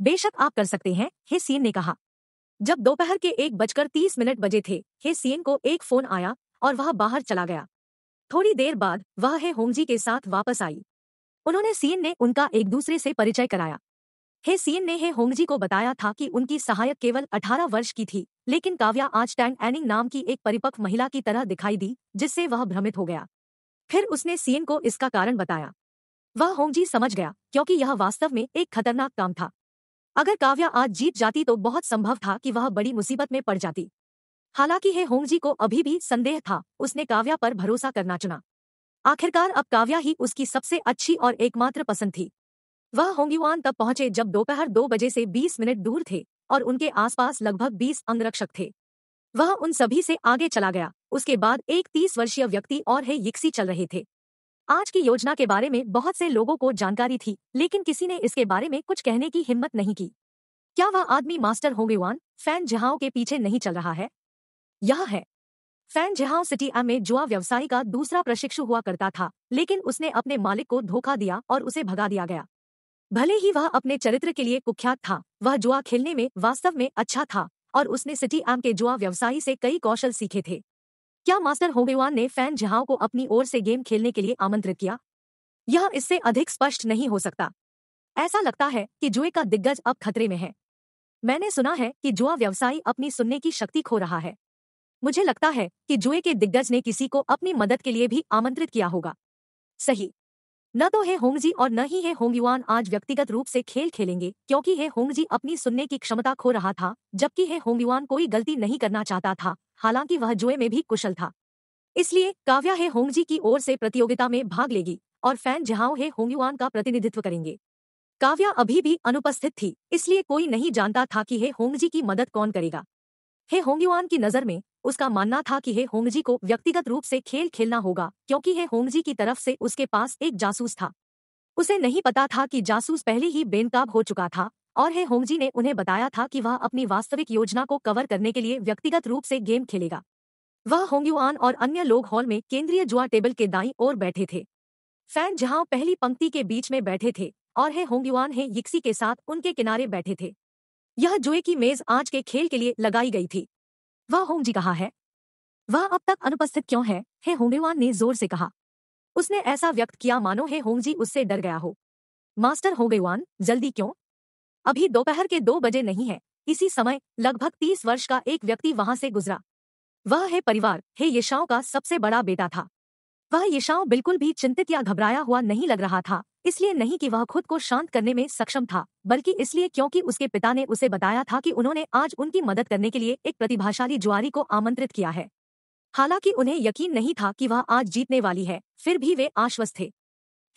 बेशक आप कर सकते हैं हे सीन ने कहा जब दोपहर के एक बजकर तीस मिनट बजे थे हे सीन को एक फोन आया और वह बाहर चला गया थोड़ी देर बाद वह हे होमजी के साथ वापस आई उन्होंने सीन ने उनका एक दूसरे से परिचय कराया हे सीन ने हे होमजी को बताया था कि उनकी सहायक केवल 18 वर्ष की थी लेकिन काव्या आज टैंग एनिंग नाम की एक परिपक्व महिला की तरह दिखाई दी जिससे वह भ्रमित हो गया फिर उसने सीन को इसका कारण बताया वह होंगजी समझ गया क्योंकि यह वास्तव में एक खतरनाक काम था अगर काव्या आज जीत जाती तो बहुत संभव था कि वह बड़ी मुसीबत में पड़ जाती हालांकि हे होंगजी को अभी भी संदेह था उसने काव्या पर भरोसा करना चुना आखिरकार अब काव्या ही उसकी सबसे अच्छी और एकमात्र पसंद थी वह होंगीवान तब पहुंचे जब दोपहर दो बजे से बीस मिनट दूर थे और उनके आसपास लगभग बीस अंगरक्षक थे वह उन सभी से आगे चला गया उसके बाद एक तीस वर्षीय व्यक्ति और हे यिक्सी चल रहे थे आज की योजना के बारे में बहुत से लोगों को जानकारी थी लेकिन किसी ने इसके बारे में कुछ कहने की हिम्मत नहीं की क्या वह आदमी मास्टर होंगेवान फैन जहाओ के पीछे नहीं चल रहा है यह है फैन जहाओ सिटी एम में जुआ व्यवसायी का दूसरा प्रशिक्षु हुआ करता था लेकिन उसने अपने मालिक को धोखा दिया और उसे भगा दिया गया भले ही वह अपने चरित्र के लिए कुख्यात था वह जुआ खेलने में वास्तव में अच्छा था और उसने सिटी एम के जुआ व्यवसायी से कई कौशल सीखे थे क्या मास्टर होबेवान ने फैन जहां को अपनी ओर से गेम खेलने के लिए आमंत्रित किया यह इससे अधिक स्पष्ट नहीं हो सकता ऐसा लगता है कि जुए का दिग्गज अब खतरे में है मैंने सुना है कि जुआ व्यवसायी अपनी सुनने की शक्ति खो रहा है मुझे लगता है कि जुए के दिग्गज ने किसी को अपनी मदद के लिए भी आमंत्रित किया होगा सही न तो हे होंगजी और न ही हे होंगयुआन आज व्यक्तिगत रूप से खेल खेलेंगे क्योंकि हे होंगजी अपनी सुनने की क्षमता खो रहा था जबकि हे होंगयुआन कोई गलती नहीं करना चाहता था हालांकि वह जुए में भी कुशल था इसलिए काव्या हे होंगजी की ओर से प्रतियोगिता में भाग लेगी और फैन जहाओ हे होंगयुआन का प्रतिनिधित्व करेंगे काव्या अभी भी अनुपस्थित थी इसलिए कोई नहीं जानता था कि हे होंगजी की मदद कौन करेगा हे होंगयुआन की नज़र में उसका मानना था कि हे होंगजी को व्यक्तिगत रूप से खेल खेलना होगा क्योंकि हे होंगजी की तरफ से उसके पास एक जासूस था उसे नहीं पता था कि जासूस पहले ही बेनकाब हो चुका था और हे होंगजी ने उन्हें बताया था कि वह अपनी वास्तविक योजना को कवर करने के लिए व्यक्तिगत रूप से गेम खेलेगा वह होंगयुआन और अन्य लोग हॉल में केंद्रीय जुआ टेबल के दाई ओर बैठे थे फैन जहां पहली पंक्ति के बीच में बैठे थे और हे होंगयुआन है यिक्सी के साथ उनके किनारे बैठे थे यह जुए की मेज आज के खेल के लिए लगाई गई थी वह होंगजी कहा है वह अब तक अनुपस्थित क्यों है हे होंगयुआन ने जोर से कहा उसने ऐसा व्यक्त किया मानो है होंगजी उससे डर गया हो मास्टर होंगयुआन जल्दी क्यों अभी दोपहर के दो बजे नहीं है इसी समय लगभग तीस वर्ष का एक व्यक्ति वहां से गुजरा वह है परिवार है यशाओं का सबसे बड़ा बेटा था वह यशाओं बिल्कुल भी चिंतित या घबराया हुआ नहीं लग रहा था इसलिए नहीं कि वह खुद को शांत करने में सक्षम था बल्कि इसलिए क्योंकि उसके पिता ने उसे बताया था कि उन्होंने आज उनकी मदद करने के लिए एक प्रतिभाशाली जुआरी को आमंत्रित किया है हालांकि उन्हें यकीन नहीं था कि वह आज जीतने वाली है फिर भी वे आश्वस्त थे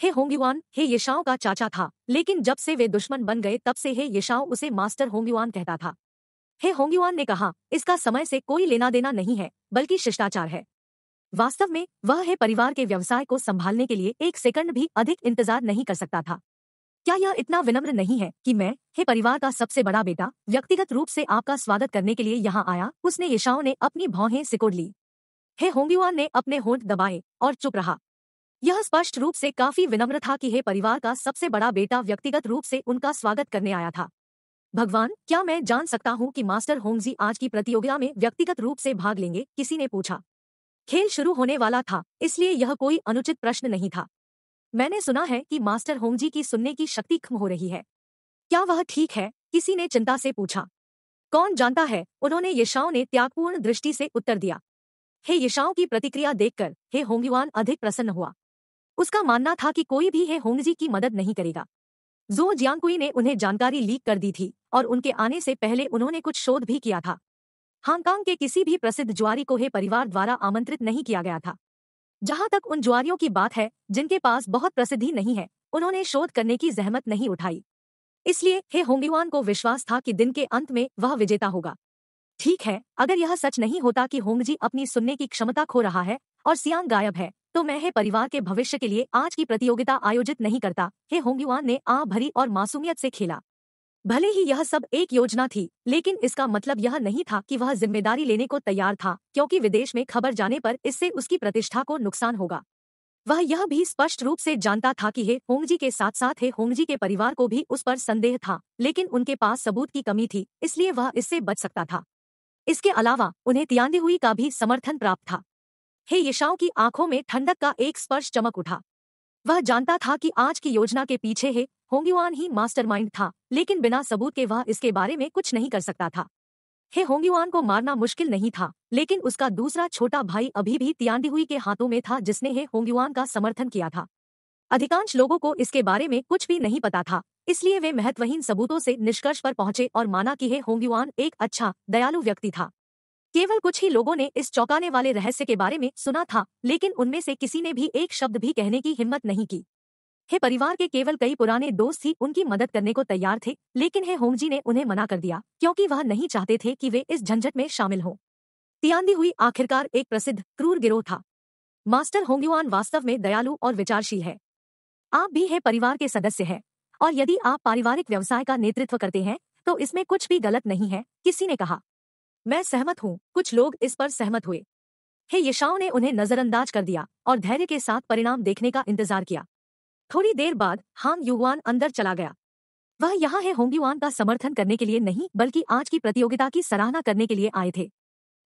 हे होंगयुआन हे यशाओं का चाचा था लेकिन जब से वे दुश्मन बन गए तब से हे यशाओं उसे मास्टर होंगयुआन कहता था हे होंगयुआन ने कहा इसका समय से कोई लेना देना नहीं है बल्कि शिष्टाचार है वास्तव में वह है परिवार के व्यवसाय को संभालने के लिए एक सेकंड भी अधिक इंतजार नहीं कर सकता था क्या यह इतना विनम्र नहीं है कि मैं हे परिवार का सबसे बड़ा बेटा व्यक्तिगत रूप से आपका स्वागत करने के लिए यहाँ आया उसने यशाओं ने अपनी भौहें सिकोड़ ली हे होंगयुआन ने अपने होंठ दबाए और चुप रहा यह स्पष्ट रूप से काफी विनम्र था कि हे परिवार का सबसे बड़ा बेटा व्यक्तिगत रूप से उनका स्वागत करने आया था भगवान क्या मैं जान सकता हूँ कि मास्टर होमजी आज की प्रतियोगिता में व्यक्तिगत रूप से भाग लेंगे किसी ने पूछा खेल शुरू होने वाला था इसलिए यह कोई अनुचित प्रश्न नहीं था मैंने सुना है कि मास्टर होमजी की सुनने की शक्ति खम हो रही है क्या वह ठीक है किसी ने चिंता से पूछा कौन जानता है उन्होंने यशाओं ने त्यागपूर्ण दृष्टि से उत्तर दिया हे यशाओं की प्रतिक्रिया देखकर हे होंगवान अधिक प्रसन्न हुआ उसका मानना था कि कोई भी है होंगजी की मदद नहीं करेगा जो जियांगकुई ने उन्हें जानकारी लीक कर दी थी और उनके आने से पहले उन्होंने कुछ शोध भी किया था हांगकांग के किसी भी प्रसिद्ध ज्वारी को हे परिवार द्वारा आमंत्रित नहीं किया गया था जहां तक उन ज्वारियों की बात है जिनके पास बहुत प्रसिद्धि नहीं है उन्होंने शोध करने की जहमत नहीं उठाई इसलिए हे होंगयुआन को विश्वास था कि दिन के अंत में वह विजेता होगा ठीक है अगर यह सच नहीं होता कि होंगजी अपनी सुनने की क्षमता खो रहा है और सियांग गायब है तो मैं है परिवार के भविष्य के लिए आज की प्रतियोगिता आयोजित नहीं करता हे होंगयुआन ने आ भरी और मासूमियत से खेला भले ही यह सब एक योजना थी लेकिन इसका मतलब यह नहीं था कि वह जिम्मेदारी लेने को तैयार था क्योंकि विदेश में खबर जाने पर इससे उसकी प्रतिष्ठा को नुकसान होगा वह यह भी स्पष्ट रूप से जानता था कि हे होंगजी के साथ साथ हे होंगजी के परिवार को भी उस पर संदेह था लेकिन उनके पास सबूत की कमी थी इसलिए वह इससे बच सकता था इसके अलावा उन्हें तियांदे हुई का भी समर्थन प्राप्त था हे यशाओं की आंखों में ठंडक का एक स्पर्श चमक उठा वह जानता था कि आज की योजना के पीछे है होंग्युआन ही मास्टरमाइंड था लेकिन बिना सबूत के वह इसके बारे में कुछ नहीं कर सकता था हे होंग्युआन को मारना मुश्किल नहीं था लेकिन उसका दूसरा छोटा भाई अभी भी तियांडी हुई के हाथों में था जिसने हे होंग्युआन का समर्थन किया था अधिकांश लोगों को इसके बारे में कुछ भी नहीं पता था इसलिए वे महत्वहीन सबूतों से निष्कर्ष पर पहुंचे और माना कि हे होंग्युआन एक अच्छा दयालु व्यक्ति था केवल कुछ ही लोगों ने इस चौंकाने वाले रहस्य के बारे में सुना था लेकिन उनमें से किसी ने भी एक शब्द भी कहने की हिम्मत नहीं की हे परिवार के केवल कई पुराने दोस्त ही उनकी मदद करने को तैयार थे लेकिन हे होमजी ने उन्हें मना कर दिया क्योंकि वह नहीं चाहते थे कि वे इस झंझट में शामिल हों तियांदी हुई आखिरकार एक प्रसिद्ध क्रूर गिरोह था मास्टर होंगयुआन वास्तव में दयालु और विचारशील है आप भी है परिवार के सदस्य हैं और यदि आप पारिवारिक व्यवसाय का नेतृत्व करते हैं तो इसमें कुछ भी गलत नहीं है किसी ने कहा मैं सहमत हूँ कुछ लोग इस पर सहमत हुए हे यशाओं ने उन्हें नजरअंदाज कर दिया और धैर्य के साथ परिणाम देखने का इंतजार किया थोड़ी देर बाद हांग युवान अंदर चला गया वह यहाँ है होंगयुआन का समर्थन करने के लिए नहीं बल्कि आज की प्रतियोगिता की सराहना करने के लिए आए थे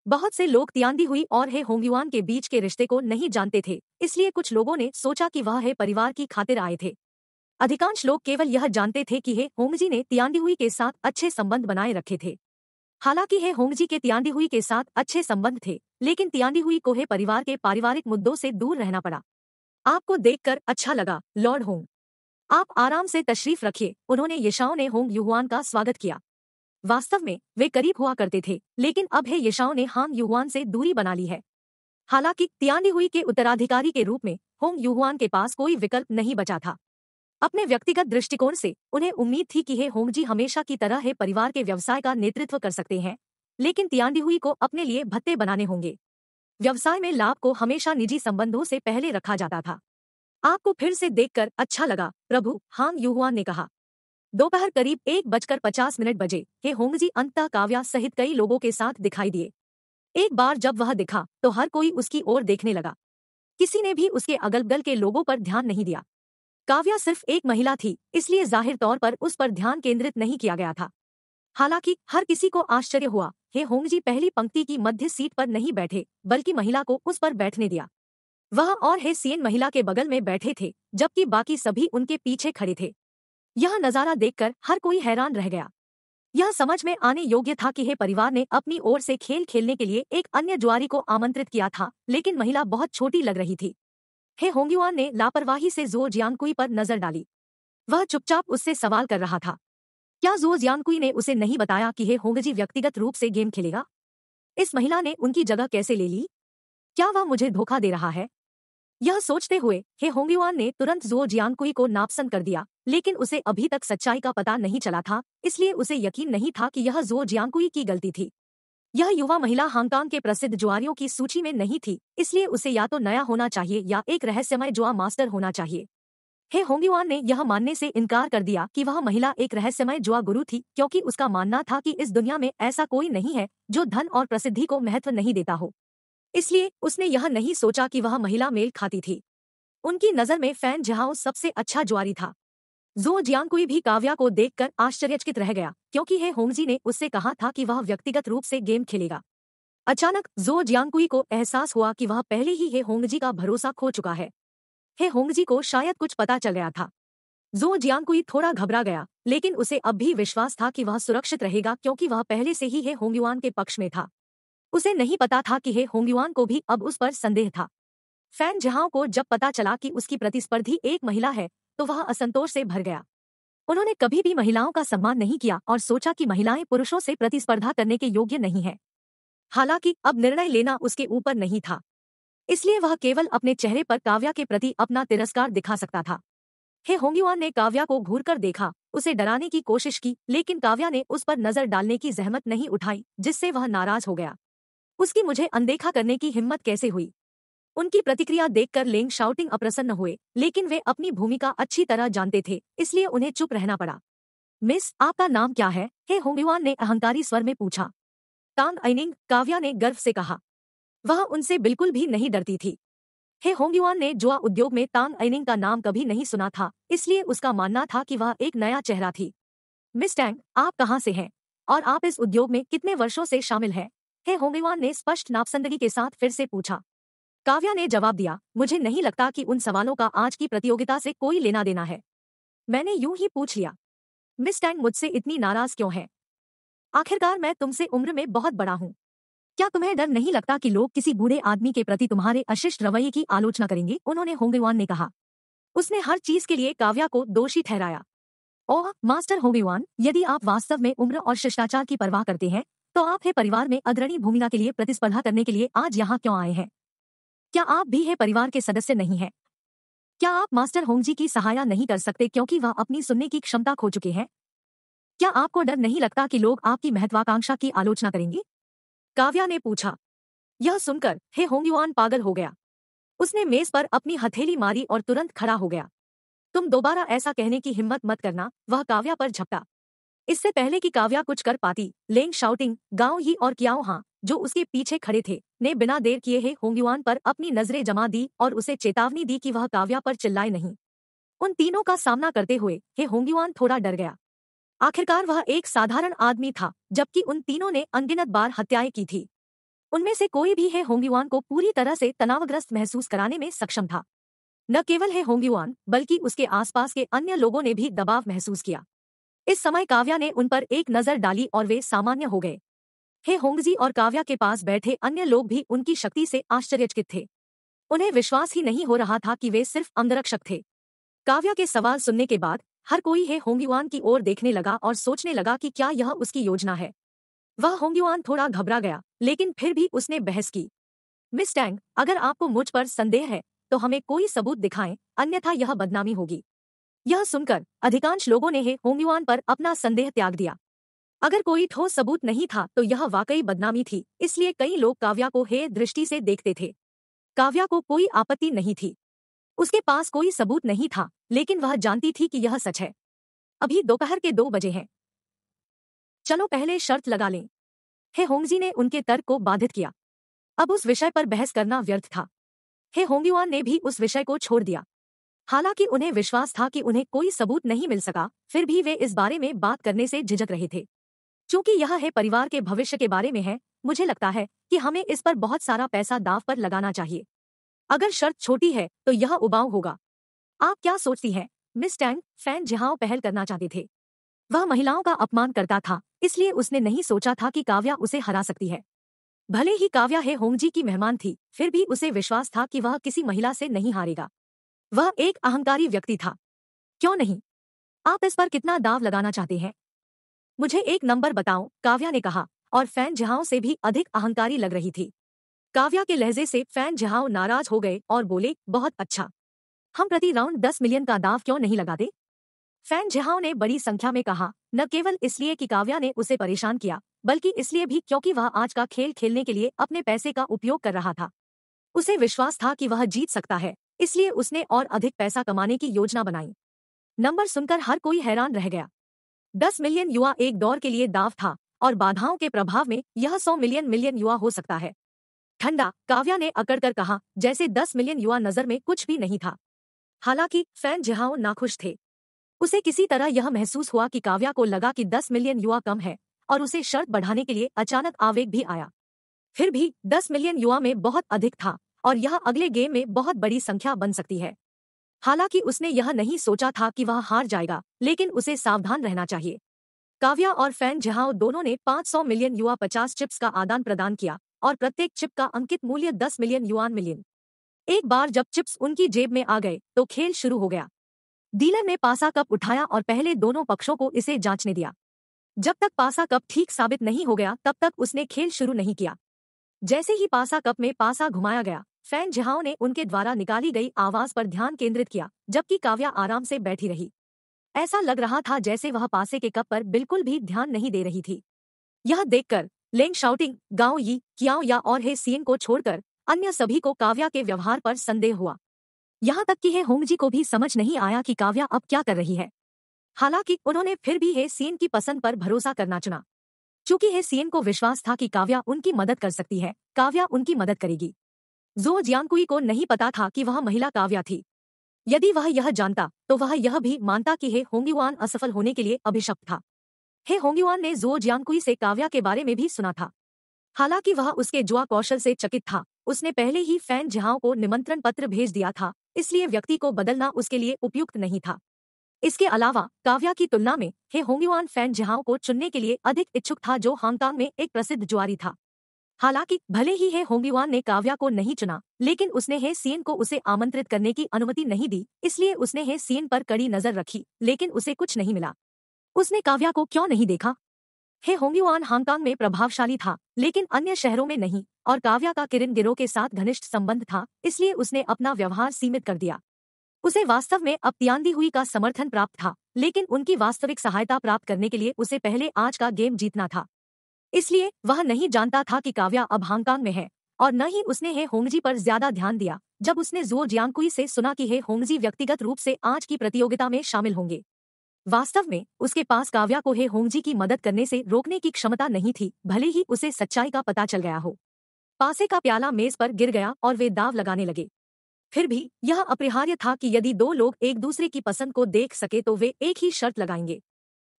बहुत से लोग तियांदी हुई और हे होंगयुआन के बीच के रिश्ते को नहीं जानते थे इसलिए कुछ लोगों ने सोचा कि वह है परिवार की खातिर आए थे अधिकांश लोग केवल यह जानते थे कि हे होंगजी ने तियांदी हुई के साथ अच्छे संबंध बनाए रखे थे हालांकि हे होंगजी के तियांदी हुई के साथ अच्छे संबंध थे लेकिन तियांदी हुई को हे परिवार के पारिवारिक मुद्दों से दूर रहना पड़ा आपको देखकर अच्छा लगा लॉर्ड होंग आप आराम से तशरीफ रखिए उन्होंने यशाओं ने होंग युहान का स्वागत किया वास्तव में वे करीब हुआ करते थे लेकिन अब हे यशाओं ने हांग युहान से दूरी बना ली है हालांकि तियांडी हुई के उत्तराधिकारी के रूप में होंग युहान के पास कोई विकल्प नहीं बचा था अपने व्यक्तिगत दृष्टिकोण से उन्हें उम्मीद थी कि हे होंगजी जी हमेशा की तरह हे परिवार के व्यवसाय का नेतृत्व कर सकते हैं लेकिन तियांडी हुई को अपने लिए भत्ते बनाने होंगे व्यवसाय में लाभ को हमेशा निजी संबंधों से पहले रखा जाता था आपको फिर से देखकर अच्छा लगा प्रभु हांग युहुआ ने कहा दोपहर करीब एक बजकर पचास मिनट बजे हे होंगजी अंता काव्या सहित कई लोगों के साथ दिखाई दिए एक बार जब वह दिखा तो हर कोई उसकी ओर देखने लगा किसी ने भी उसके अगल बगल के लोगों पर ध्यान नहीं दिया काव्या सिर्फ एक महिला थी इसलिए जाहिर तौर पर उस पर ध्यान केंद्रित नहीं किया गया था हालांकि हर किसी को आश्चर्य हुआ हे होंगजी पहली पंक्ति की मध्य सीट पर नहीं बैठे बल्कि महिला को उस पर बैठने दिया वह और हे सीएन महिला के बगल में बैठे थे जबकि बाकी सभी उनके पीछे खड़े थे यह नजारा देखकर हर कोई हैरान रह गया यह समझ में आने योग्य था कि हे परिवार ने अपनी ओर से खेल खेलने के लिए एक अन्य जुआरी को आमंत्रित किया था लेकिन महिला बहुत छोटी लग रही थी हे होंगयुआन ने लापरवाही से जो जियांगकुई पर नजर डाली वह चुपचाप उससे सवाल कर रहा था क्या जो जियांगकुई ने उसे नहीं बताया कि हे होंगजी व्यक्तिगत रूप से गेम खेलेगा इस महिला ने उनकी जगह कैसे ले ली क्या वह मुझे धोखा दे रहा है यह सोचते हुए हे होंगयुआन ने तुरंत जो जियांगकुई को नापसंद कर दिया लेकिन उसे अभी तक सच्चाई का पता नहीं चला था इसलिए उसे यकीन नहीं था कि यह जो जियांगकुई की गलती थी यह युवा महिला हांगकांग के प्रसिद्ध जुआरियों की सूची में नहीं थी इसलिए उसे या तो नया होना चाहिए या एक रहस्यमय जुआ मास्टर होना चाहिए हे होंगीवान ने यह मानने से इनकार कर दिया कि वह महिला एक रहस्यमय जुआ गुरु थी क्योंकि उसका मानना था कि इस दुनिया में ऐसा कोई नहीं है जो धन और प्रसिद्धि को महत्व नहीं देता हो इसलिए उसने यह नहीं सोचा कि वह महिला मेल खाती थी उनकी नज़र में फैन जहाओ सबसे अच्छा जुआरी था जो कोई भी काव्या को देखकर आश्चर्यचकित रह गया क्योंकि हे होमजी ने उससे कहा था कि वह व्यक्तिगत रूप से गेम खेलेगा अचानक जो जियांगकुई को एहसास हुआ कि वह पहले ही हे होंगजी का भरोसा खो चुका है हे होंगजी को शायद कुछ पता चल गया था जो जियांगकुई थोड़ा घबरा गया लेकिन उसे अब भी विश्वास था कि वह सुरक्षित रहेगा क्योंकि वह पहले से ही हे होंगयुआन के पक्ष में था उसे नहीं पता था कि हे होंगयुआन को भी अब उस पर संदेह था फैन जहां को जब पता चला कि उसकी प्रतिस्पर्धी एक महिला है तो वह असंतोष से भर गया उन्होंने कभी भी महिलाओं का सम्मान नहीं किया और सोचा कि महिलाएं पुरुषों से प्रतिस्पर्धा करने के योग्य नहीं है हालांकि अब निर्णय लेना उसके ऊपर नहीं था इसलिए वह केवल अपने चेहरे पर काव्या के प्रति अपना तिरस्कार दिखा सकता था हे होंग्युआन ने काव्या को घूर कर देखा उसे डराने की कोशिश की लेकिन काव्या ने उस पर नजर डालने की जहमत नहीं उठाई जिससे वह नाराज हो गया उसकी मुझे अनदेखा करने की हिम्मत कैसे हुई उनकी प्रतिक्रिया देखकर लेंग शाउटिंग अप्रसन्न हुए लेकिन वे अपनी भूमिका अच्छी तरह जानते थे इसलिए उन्हें चुप रहना पड़ा मिस आपका नाम क्या है हे होंगवान ने अहंकारी स्वर में पूछा तांग ऐनिंग काव्या ने गर्व से कहा वह उनसे बिल्कुल भी नहीं डरती थी हे होंगवान ने जुआ उद्योग में तांग ऐनिंग का नाम कभी नहीं सुना था इसलिए उसका मानना था कि वह एक नया चेहरा थी मिस टैंग आप कहाँ से हैं और आप इस उद्योग में कितने वर्षों से शामिल हैं हे होंगवान ने स्पष्ट नापसंदगी के साथ फिर से पूछा काव्या ने जवाब दिया मुझे नहीं लगता कि उन सवालों का आज की प्रतियोगिता से कोई लेना देना है मैंने यूं ही पूछ लिया मिस टैंग मुझसे इतनी नाराज क्यों है आखिरकार मैं तुमसे उम्र में बहुत बड़ा हूँ क्या तुम्हें डर नहीं लगता कि लोग किसी बूढ़े आदमी के प्रति तुम्हारे अशिष्ट रवैये की आलोचना करेंगे उन्होंने होंगेवान ने कहा उसने हर चीज के लिए काव्या को दोषी ठहराया ओह मास्टर होंगेवान यदि आप वास्तव में उम्र और शिष्टाचार की परवाह करते हैं तो आप है परिवार में अग्रणी भूमिका के लिए प्रतिस्पर्धा करने के लिए आज यहाँ क्यों आए हैं क्या आप भी है परिवार के सदस्य नहीं है क्या आप मास्टर होंगजी की सहायता नहीं कर सकते क्योंकि वह अपनी सुनने की क्षमता खो चुके हैं क्या आपको डर नहीं लगता कि लोग आपकी महत्वाकांक्षा की आलोचना करेंगे काव्या ने पूछा यह सुनकर हे होंगयुआन पागल हो गया उसने मेज पर अपनी हथेली मारी और तुरंत खड़ा हो गया तुम दोबारा ऐसा कहने की हिम्मत मत करना वह काव्या पर झपटा इससे पहले कि काव्या कुछ कर पाती लेंग शाउटिंग गांव ही और क्याओ हां जो उसके पीछे खड़े थे ने बिना देर किए है होंगयुआन पर अपनी नजरें जमा दी और उसे चेतावनी दी कि वह काव्या पर चिल्लाए नहीं उन तीनों का सामना करते हुए हे होंगयुआन थोड़ा डर गया आखिरकार वह एक साधारण आदमी था जबकि उन तीनों ने अनगिनत बार हत्याएं की थी उनमें से कोई भी है होंगयुआन को पूरी तरह से तनावग्रस्त महसूस कराने में सक्षम था न केवल है होंगयुआन बल्कि उसके आसपास के अन्य लोगों ने भी दबाव महसूस किया इस समय काव्या ने उन पर एक नजर डाली और वे सामान्य हो गए हे होंगजी और काव्या के पास बैठे अन्य लोग भी उनकी शक्ति से आश्चर्यचकित थे उन्हें विश्वास ही नहीं हो रहा था कि वे सिर्फ अंगरक्षक थे काव्या के सवाल सुनने के बाद हर कोई हे होंगयुआन की ओर देखने लगा और सोचने लगा कि क्या यह उसकी योजना है वह होंगयुआन थोड़ा घबरा गया लेकिन फिर भी उसने बहस की मिस टैंग अगर आपको मुझ पर संदेह है तो हमें कोई सबूत दिखाएं अन्यथा यह बदनामी होगी यह सुनकर अधिकांश लोगों ने हे पर अपना संदेह त्याग दिया अगर कोई ठोस सबूत नहीं था तो यह वाकई बदनामी थी इसलिए कई लोग काव्या को हे दृष्टि से देखते थे काव्या को कोई आपत्ति नहीं थी उसके पास कोई सबूत नहीं था लेकिन वह जानती थी कि यह सच है अभी दोपहर के दो बजे हैं चलो पहले शर्त लगा लें हे होंगजी ने उनके तर्क को बाधित किया अब उस विषय पर बहस करना व्यर्थ था हे होंगयुआन ने भी उस विषय को छोड़ दिया हालांकि उन्हें विश्वास था कि उन्हें कोई सबूत नहीं मिल सका फिर भी वे इस बारे में बात करने से झिझक रहे थे चूंकि यह है परिवार के भविष्य के बारे में है मुझे लगता है कि हमें इस पर बहुत सारा पैसा दाव पर लगाना चाहिए अगर शर्त छोटी है तो यह उबाऊ होगा आप क्या सोचती हैं मिस टैंग फैन जिहाव पहल करना चाहते थे वह महिलाओं का अपमान करता था इसलिए उसने नहीं सोचा था कि काव्या उसे हरा सकती है भले ही काव्या है होंगजी की मेहमान थी फिर भी उसे विश्वास था कि वह किसी महिला से नहीं हारेगा वह एक अहंकारी व्यक्ति था क्यों नहीं आप इस पर कितना दाव लगाना चाहते हैं मुझे एक नंबर बताओ काव्या ने कहा और फैन जहाओं से भी अधिक अहंकारी लग रही थी काव्या के लहजे से फैन जहाओ नाराज हो गए और बोले बहुत अच्छा हम प्रति राउंड दस मिलियन का दाव क्यों नहीं लगाते फैन जहाओ ने बड़ी संख्या में कहा न केवल इसलिए कि काव्या ने उसे परेशान किया बल्कि इसलिए भी क्योंकि वह आज का खेल खेलने के लिए अपने पैसे का उपयोग कर रहा था उसे विश्वास था कि वह जीत सकता है इसलिए उसने और अधिक पैसा कमाने की योजना बनाई नंबर सुनकर हर कोई हैरान रह गया दस मिलियन युवा एक दौर के लिए दाव था और बाधाओं के प्रभाव में यह सौ मिलियन मिलियन युवा हो सकता है ठंडा काव्या ने अकड़ कर कहा जैसे दस मिलियन युवा नजर में कुछ भी नहीं था हालांकि फैन जिहाओ नाखुश थे उसे किसी तरह यह महसूस हुआ कि काव्या को लगा कि दस मिलियन युवा कम है और उसे शर्त बढ़ाने के लिए अचानक आवेग भी आया फिर भी दस मिलियन युवा में बहुत अधिक था और यह अगले गेम में बहुत बड़ी संख्या बन सकती है हालांकि उसने यह नहीं सोचा था कि वह हार जाएगा लेकिन उसे सावधान रहना चाहिए काव्या और फैन जहाओ दोनों ने 500 मिलियन युवा 50 चिप्स का आदान प्रदान किया और प्रत्येक चिप का अंकित मूल्य 10 मिलियन युआन मिलियन एक बार जब चिप्स उनकी जेब में आ गए तो खेल शुरू हो गया डीलर ने पासा कप उठाया और पहले दोनों पक्षों को इसे जांचने दिया जब तक पासा कप ठीक साबित नहीं हो गया तब तक उसने खेल शुरू नहीं किया जैसे ही पासा कप में पासा घुमाया गया फैन जहाओ ने उनके द्वारा निकाली गई आवाज पर ध्यान केंद्रित किया जबकि काव्या आराम से बैठी रही ऐसा लग रहा था जैसे वह पासे के कप पर बिल्कुल भी ध्यान नहीं दे रही थी यह देखकर लेंग शाउटिंग गाओ यी क्याओ या और हे सीएन को छोड़कर अन्य सभी को काव्या के व्यवहार पर संदेह हुआ यहां तक कि हे होंगजी को भी समझ नहीं आया कि काव्या अब क्या कर रही है हालांकि उन्होंने फिर भी हे सीन की पसंद पर भरोसा करना चुना चूंकि हेसियन को विश्वास था कि काव्या उनकी मदद कर सकती है काव्या उनकी मदद करेगी जो जियांगकुई को नहीं पता था कि वह महिला काव्या थी यदि वह यह जानता तो वह यह भी मानता कि हे होंगयुआन असफल होने के लिए अभिशप्त था हे होंगयुआन ने जो जियांगकुई से काव्या के बारे में भी सुना था हालांकि वह उसके जुआ कौशल से चकित था उसने पहले ही फैन जहाओ को निमंत्रण पत्र भेज दिया था इसलिए व्यक्ति को बदलना उसके लिए उपयुक्त नहीं था इसके अलावा काव्या की तुलना में हे होंगयुआन फैन जहाओ को चुनने के लिए अधिक इच्छुक था जो हांगकांग में एक प्रसिद्ध जुआरी था हालांकि भले ही हे होंगयुआन ने काव्या को नहीं चुना लेकिन उसने हे सीन को उसे आमंत्रित करने की अनुमति नहीं दी इसलिए उसने हे सीन पर कड़ी नजर रखी लेकिन उसे कुछ नहीं मिला उसने काव्या को क्यों नहीं देखा हे होंगयुआन हांगकांग में प्रभावशाली था लेकिन अन्य शहरों में नहीं और काव्या का किरण गिरोह के साथ घनिष्ठ संबंध था इसलिए उसने अपना व्यवहार सीमित कर दिया उसे वास्तव में अब तियांदी हुई का समर्थन प्राप्त था लेकिन उनकी वास्तविक सहायता प्राप्त करने के लिए उसे पहले आज का गेम जीतना था इसलिए वह नहीं जानता था कि काव्या अब हांगकांग में है और न ही उसने हे होंगजी पर ज्यादा ध्यान दिया जब उसने जोर जियांगकुई से सुना कि हे होंगजी व्यक्तिगत रूप से आज की प्रतियोगिता में शामिल होंगे वास्तव में उसके पास काव्या को हे होंगजी की मदद करने से रोकने की क्षमता नहीं थी भले ही उसे सच्चाई का पता चल गया हो पासे का प्याला मेज पर गिर गया और वे दाव लगाने लगे फिर भी यह अपरिहार्य था कि यदि दो लोग एक दूसरे की पसंद को देख सके तो वे एक ही शर्त लगाएंगे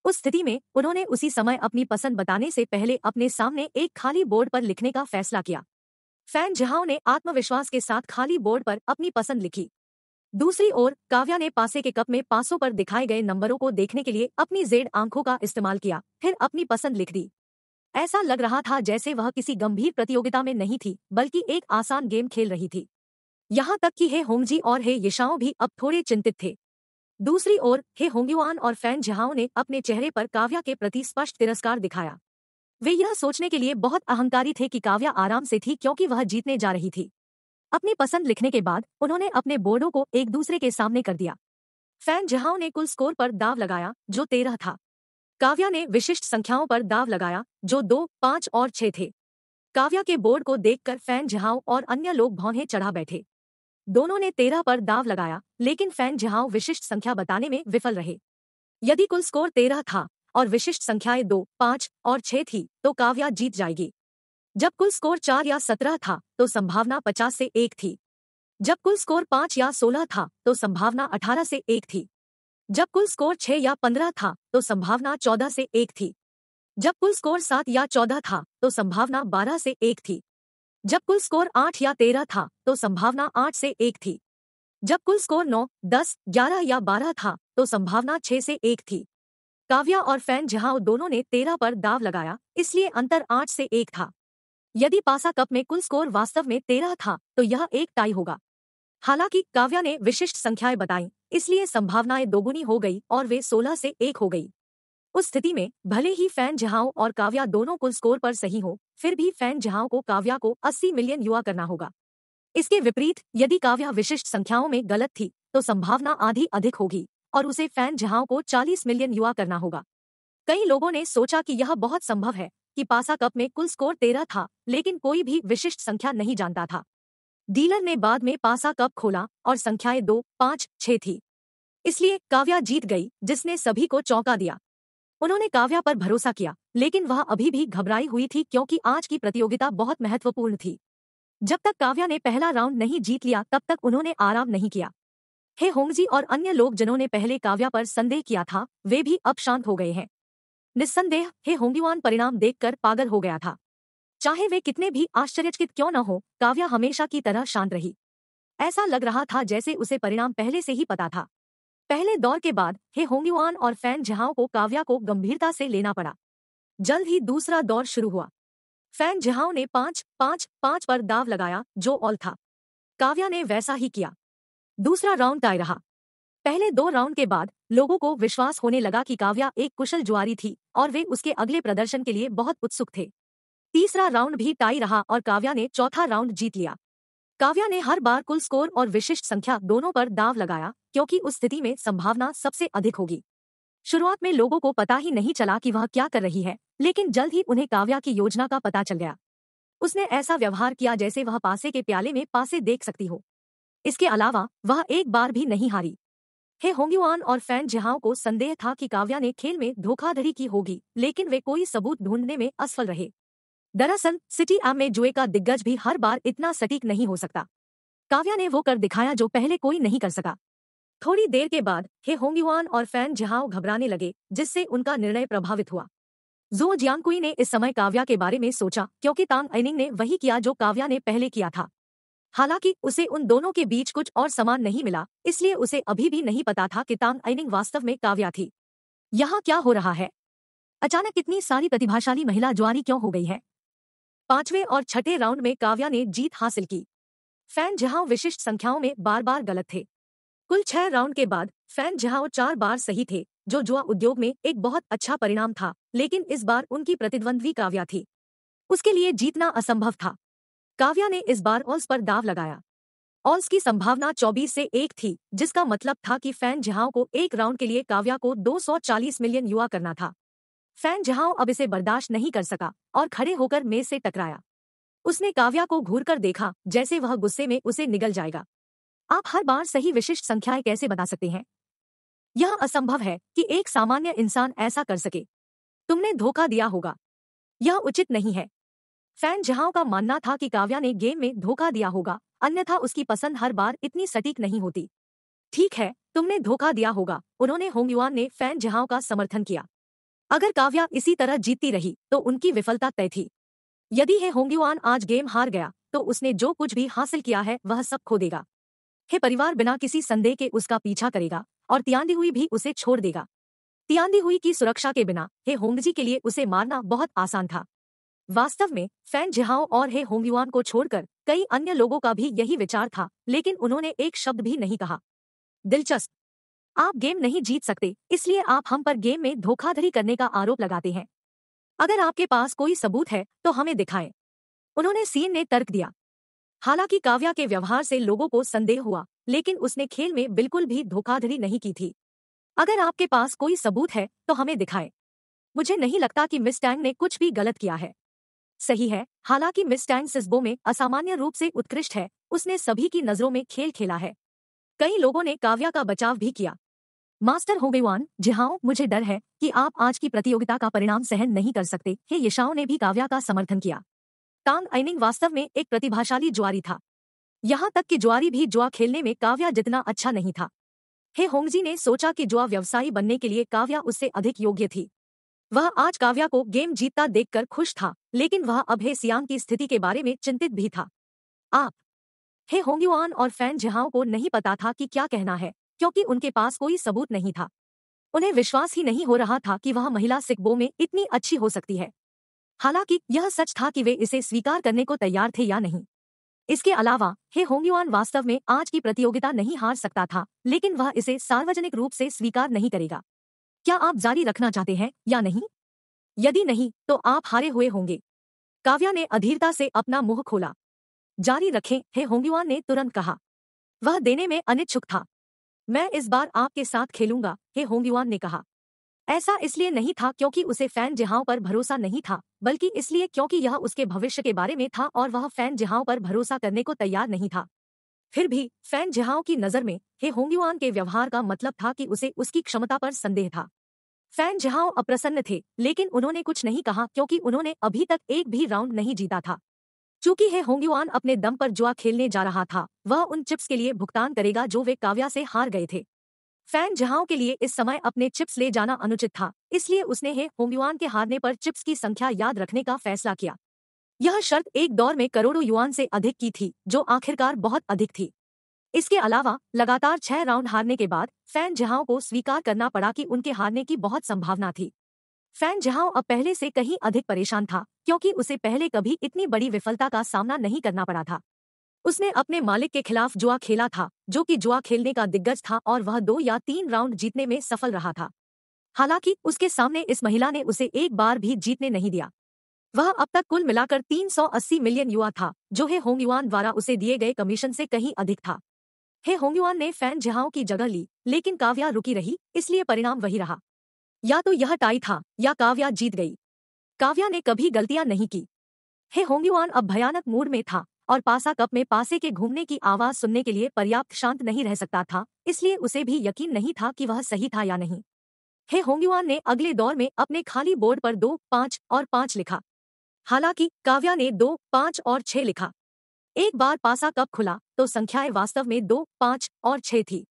उस स्थिति में उन्होंने उसी समय अपनी पसंद बताने से पहले अपने सामने एक खाली बोर्ड पर लिखने का फैसला किया फैन जहाओ ने आत्मविश्वास के साथ खाली बोर्ड पर अपनी पसंद लिखी दूसरी ओर काव्या ने पासे के कप में पासों पर दिखाए गए नंबरों को देखने के लिए अपनी जेड आंखों का इस्तेमाल किया फिर अपनी पसंद लिख दी ऐसा लग रहा था जैसे वह किसी गंभीर प्रतियोगिता में नहीं थी बल्कि एक आसान गेम खेल रही थी यहाँ तक कि हे होंगजी और हे यशाओं भी अब थोड़े चिंतित थे दूसरी ओर हे होंगयुआन और फैन जहाओ ने अपने चेहरे पर काव्या के प्रति स्पष्ट तिरस्कार दिखाया वे यह सोचने के लिए बहुत अहंकारी थे कि काव्या आराम से थी क्योंकि वह जीतने जा रही थी अपनी पसंद लिखने के बाद उन्होंने अपने बोर्डों को एक दूसरे के सामने कर दिया फैन जहाओ ने कुल स्कोर पर दाव लगाया जो तेरह था काव्या ने विशिष्ट संख्याओं पर दाव लगाया जो दो पांच और छह थे काव्या के बोर्ड को देखकर फैन जहाओ और अन्य लोग भौने चढ़ा बैठे दोनों ने तेरह पर दाव लगाया लेकिन फैन जहां विशिष्ट संख्या बताने में विफल रहे यदि कुल स्कोर तेरह था और विशिष्ट संख्याएं दो पाँच और छह थी तो काव्या जीत जाएगी जब कुल स्कोर चार या सत्रह था तो संभावना पचास से एक थी जब कुल स्कोर पांच या सोलह था तो संभावना अठारह से एक थी जब कुल स्कोर छह या पंद्रह था तो संभावना चौदह से एक थी जब कुल स्कोर सात या चौदह था तो संभावना बारह से एक थी जब कुल स्कोर आठ या तेरह था तो संभावना आठ से एक थी जब कुल स्कोर नौ दस ग्यारह या बारह था तो संभावना छह से एक थी काव्या और फैन जहां दोनों ने तेरह पर दाव लगाया इसलिए अंतर आठ से एक था यदि पासा कप में कुल स्कोर वास्तव में तेरह था तो यह एक टाई होगा हालांकि काव्या ने विशिष्ट संख्याएं बताई इसलिए संभावनाएं दोगुनी हो गई और वे सोलह से एक हो गई उस स्थिति में भले ही फैन जहाओ और काव्या दोनों कुल स्कोर पर सही हो फिर भी फैन जहाओ को काव्या को 80 मिलियन युवा करना होगा इसके विपरीत यदि काव्या विशिष्ट संख्याओं में गलत थी तो संभावना आधी अधिक होगी और उसे फैन जहाओ को 40 मिलियन युवा करना होगा कई लोगों ने सोचा कि यह बहुत संभव है कि पासा कप में कुल स्कोर तेरह था लेकिन कोई भी विशिष्ट संख्या नहीं जानता था डीलर ने बाद में पासा कप खोला और संख्याएं दो पांच छह थी इसलिए काव्या जीत गई जिसने सभी को चौंका दिया उन्होंने काव्या पर भरोसा किया लेकिन वह अभी भी घबराई हुई थी क्योंकि आज की प्रतियोगिता बहुत महत्वपूर्ण थी जब तक काव्या ने पहला राउंड नहीं जीत लिया तब तक उन्होंने आराम नहीं किया हे होंगजी और अन्य लोग जिन्होंने पहले काव्या पर संदेह किया था वे भी अब शांत हो गए हैं निस्संदेह हे होंगीवान परिणाम देखकर पागल हो गया था चाहे वे कितने भी आश्चर्यचकित क्यों न हो काव्या हमेशा की तरह शांत रही ऐसा लग रहा था जैसे उसे परिणाम पहले से ही पता था पहले दौर के बाद हे होंगयुआन और फैन जहाओ को काव्या को गंभीरता से लेना पड़ा जल्द ही दूसरा दौर शुरू हुआ फैन जहाओ ने पांच पांच पांच पर दाव लगाया जो ऑल था काव्या ने वैसा ही किया दूसरा राउंड टाई रहा पहले दो राउंड के बाद लोगों को विश्वास होने लगा कि काव्या एक कुशल जुआरी थी और वे उसके अगले प्रदर्शन के लिए बहुत उत्सुक थे तीसरा राउंड भी टाई रहा और काव्या ने चौथा राउंड जीत लिया काव्या ने हर बार कुल स्कोर और विशिष्ट संख्या दोनों पर दाव लगाया क्योंकि उस स्थिति में संभावना सबसे अधिक होगी शुरुआत में लोगों को पता ही नहीं चला कि वह क्या कर रही है लेकिन जल्द ही उन्हें काव्या की योजना का पता चल गया उसने ऐसा व्यवहार किया जैसे वह पासे के प्याले में पासे देख सकती हो इसके अलावा वह एक बार भी नहीं हारी हे होंग्युआन और फैन जिहाओ को संदेह था कि काव्या ने खेल में धोखाधड़ी की होगी लेकिन वे कोई सबूत ढूंढने में असफल रहे दरअसल सिटी एम में जुए का दिग्गज भी हर बार इतना सटीक नहीं हो सकता काव्या ने वो कर दिखाया जो पहले कोई नहीं कर सका थोड़ी देर के बाद हे होंगयुआन और फैन जहाओ घबराने लगे जिससे उनका निर्णय प्रभावित हुआ जो जियांगकुई ने इस समय काव्या के बारे में सोचा क्योंकि तांग ऐनिंग ने वही किया जो काव्या ने पहले किया था हालांकि उसे उन दोनों के बीच कुछ और समान नहीं मिला इसलिए उसे अभी भी नहीं पता था कि तांग ऐनिंग वास्तव में काव्या थी यहाँ क्या हो रहा है अचानक इतनी सारी प्रतिभाशाली महिला ज्वारी क्यों हो गई है पांचवें और छठे राउंड में काव्या ने जीत हासिल की फैन जहां विशिष्ट संख्याओं में बार बार गलत थे कुल छह राउंड के बाद फैन जहाओ चार बार सही थे जो जुआ उद्योग में एक बहुत अच्छा परिणाम था लेकिन इस बार उनकी प्रतिद्वंद्वी काव्या थी उसके लिए जीतना असंभव था काव्या ने इस बार ऑल्स पर दाव लगाया ऑल्स की संभावना 24 से एक थी जिसका मतलब था कि फैन जहाओ को एक राउंड के लिए काव्या को 240 मिलियन युवा करना था फैन जहाओ अब इसे बर्दाश्त नहीं कर सका और खड़े होकर मेज से टकराया उसने काव्या को घूर देखा जैसे वह गुस्से में उसे निगल जाएगा आप हर बार सही विशिष्ट संख्याएं कैसे बना सकते हैं यह असंभव है कि एक सामान्य इंसान ऐसा कर सके तुमने धोखा दिया होगा यह उचित नहीं है फैन जहां का मानना था कि काव्या ने गेम में धोखा दिया होगा अन्यथा उसकी पसंद हर बार इतनी सटीक नहीं होती ठीक है तुमने धोखा दिया होगा उन्होंने होंगयुआन ने फैन जहां का समर्थन किया अगर काव्या इसी तरह जीतती रही तो उनकी विफलता तय थी यदि है होंगयुआन आज गेम हार गया तो उसने जो कुछ भी हासिल किया है वह सब खो देगा हे परिवार बिना किसी संदेह के उसका पीछा करेगा और तियांदी हुई भी उसे छोड़ देगा तियांदी हुई की सुरक्षा के बिना हे होंगजी के लिए उसे मारना बहुत आसान था वास्तव में फैन जिहाओ और हे होंगयुआन को छोड़कर कई अन्य लोगों का भी यही विचार था लेकिन उन्होंने एक शब्द भी नहीं कहा दिलचस्प आप गेम नहीं जीत सकते इसलिए आप हम पर गेम में धोखाधड़ी करने का आरोप लगाते हैं अगर आपके पास कोई सबूत है तो हमें दिखाएं उन्होंने सीन ने तर्क दिया हालांकि काव्या के व्यवहार से लोगों को संदेह हुआ लेकिन उसने खेल में बिल्कुल भी धोखाधड़ी नहीं की थी अगर आपके पास कोई सबूत है तो हमें दिखाएं मुझे नहीं लगता कि मिस टैंग ने कुछ भी गलत किया है सही है हालांकि मिस टैंग सिस्बो में असामान्य रूप से उत्कृष्ट है उसने सभी की नजरों में खेल खेला है कई लोगों ने काव्या का बचाव भी किया मास्टर होबेवान जिहाओ मुझे डर है कि आप आज की प्रतियोगिता का परिणाम सहन नहीं कर सकते हे यशाओं ने भी काव्या का समर्थन किया टांग आइनिंग वास्तव में एक प्रतिभाशाली जुआरी था यहां तक कि जुआरी भी जुआ खेलने में काव्या जितना अच्छा नहीं था हे होंगजी ने सोचा कि जुआ व्यवसायी बनने के लिए काव्या उससे अधिक योग्य थी वह आज काव्या को गेम जीतता देखकर खुश था लेकिन वह अब हे सियांग की स्थिति के बारे में चिंतित भी था आप हे होंगयुआन और फैन जिहाओं को नहीं पता था कि क्या कहना है क्योंकि उनके पास कोई सबूत नहीं था उन्हें विश्वास ही नहीं हो रहा था कि वह महिला सिकबो में इतनी अच्छी हो सकती है हालांकि यह सच था कि वे इसे स्वीकार करने को तैयार थे या नहीं इसके अलावा हे होंगयुआन वास्तव में आज की प्रतियोगिता नहीं हार सकता था लेकिन वह इसे सार्वजनिक रूप से स्वीकार नहीं करेगा क्या आप जारी रखना चाहते हैं या नहीं यदि नहीं तो आप हारे हुए होंगे काव्या ने अधीरता से अपना मुंह खोला जारी रखें हे होंगयुआन ने तुरंत कहा वह देने में अनिच्छुक था मैं इस बार आपके साथ खेलूंगा हे होंगयुआन ने कहा ऐसा इसलिए नहीं था क्योंकि उसे फैन जिहाओं पर भरोसा नहीं था बल्कि इसलिए क्योंकि यह उसके भविष्य के बारे में था और वह फैन जिहाओं पर भरोसा करने को तैयार नहीं था फिर भी फैन जहाओ की नजर में हे होंगयुआन के व्यवहार का मतलब था कि उसे उसकी क्षमता पर संदेह था फैन जहाओ अप्रसन्न थे लेकिन उन्होंने कुछ नहीं कहा क्योंकि उन्होंने अभी तक एक भी राउंड नहीं जीता था चूंकि हे होंगयुआन अपने दम पर जुआ खेलने जा रहा था वह उन चिप्स के लिए भुगतान करेगा जो वे काव्या से हार गए थे फैन जहाओं के लिए इस समय अपने चिप्स ले जाना अनुचित था इसलिए उसने हे होमयुआन के हारने पर चिप्स की संख्या याद रखने का फैसला किया यह शर्त एक दौर में करोड़ों युआन से अधिक की थी जो आखिरकार बहुत अधिक थी इसके अलावा लगातार छह राउंड हारने के बाद फैन जहाओ को स्वीकार करना पड़ा कि उनके हारने की बहुत संभावना थी फैन जहाओ अब पहले से कहीं अधिक परेशान था क्योंकि उसे पहले कभी इतनी बड़ी विफलता का सामना नहीं करना पड़ा था उसने अपने मालिक के खिलाफ जुआ खेला था जो कि जुआ खेलने का दिग्गज था और वह दो या तीन राउंड जीतने में सफल रहा था हालांकि उसके सामने इस महिला ने उसे एक बार भी जीतने नहीं दिया वह अब तक कुल मिलाकर 380 मिलियन युवा था जो हे होंगयुआन द्वारा उसे दिए गए कमीशन से कहीं अधिक था हे होंगयुआन ने फैन जहाओं की जगह ली लेकिन काव्या रुकी रही इसलिए परिणाम वही रहा या तो यह टाई था या काव्या जीत गई काव्या ने कभी गलतियां नहीं की हे होंगयुआन अब भयानक मूड में था और पासा कप में पासे के घूमने की आवाज सुनने के लिए पर्याप्त शांत नहीं रह सकता था इसलिए उसे भी यकीन नहीं था कि वह सही था या नहीं हे होंगयुआन ने अगले दौर में अपने खाली बोर्ड पर दो पांच और पांच लिखा हालांकि काव्या ने दो पांच और छह लिखा एक बार पासा कप खुला तो संख्याएं वास्तव में दो पांच और छह थी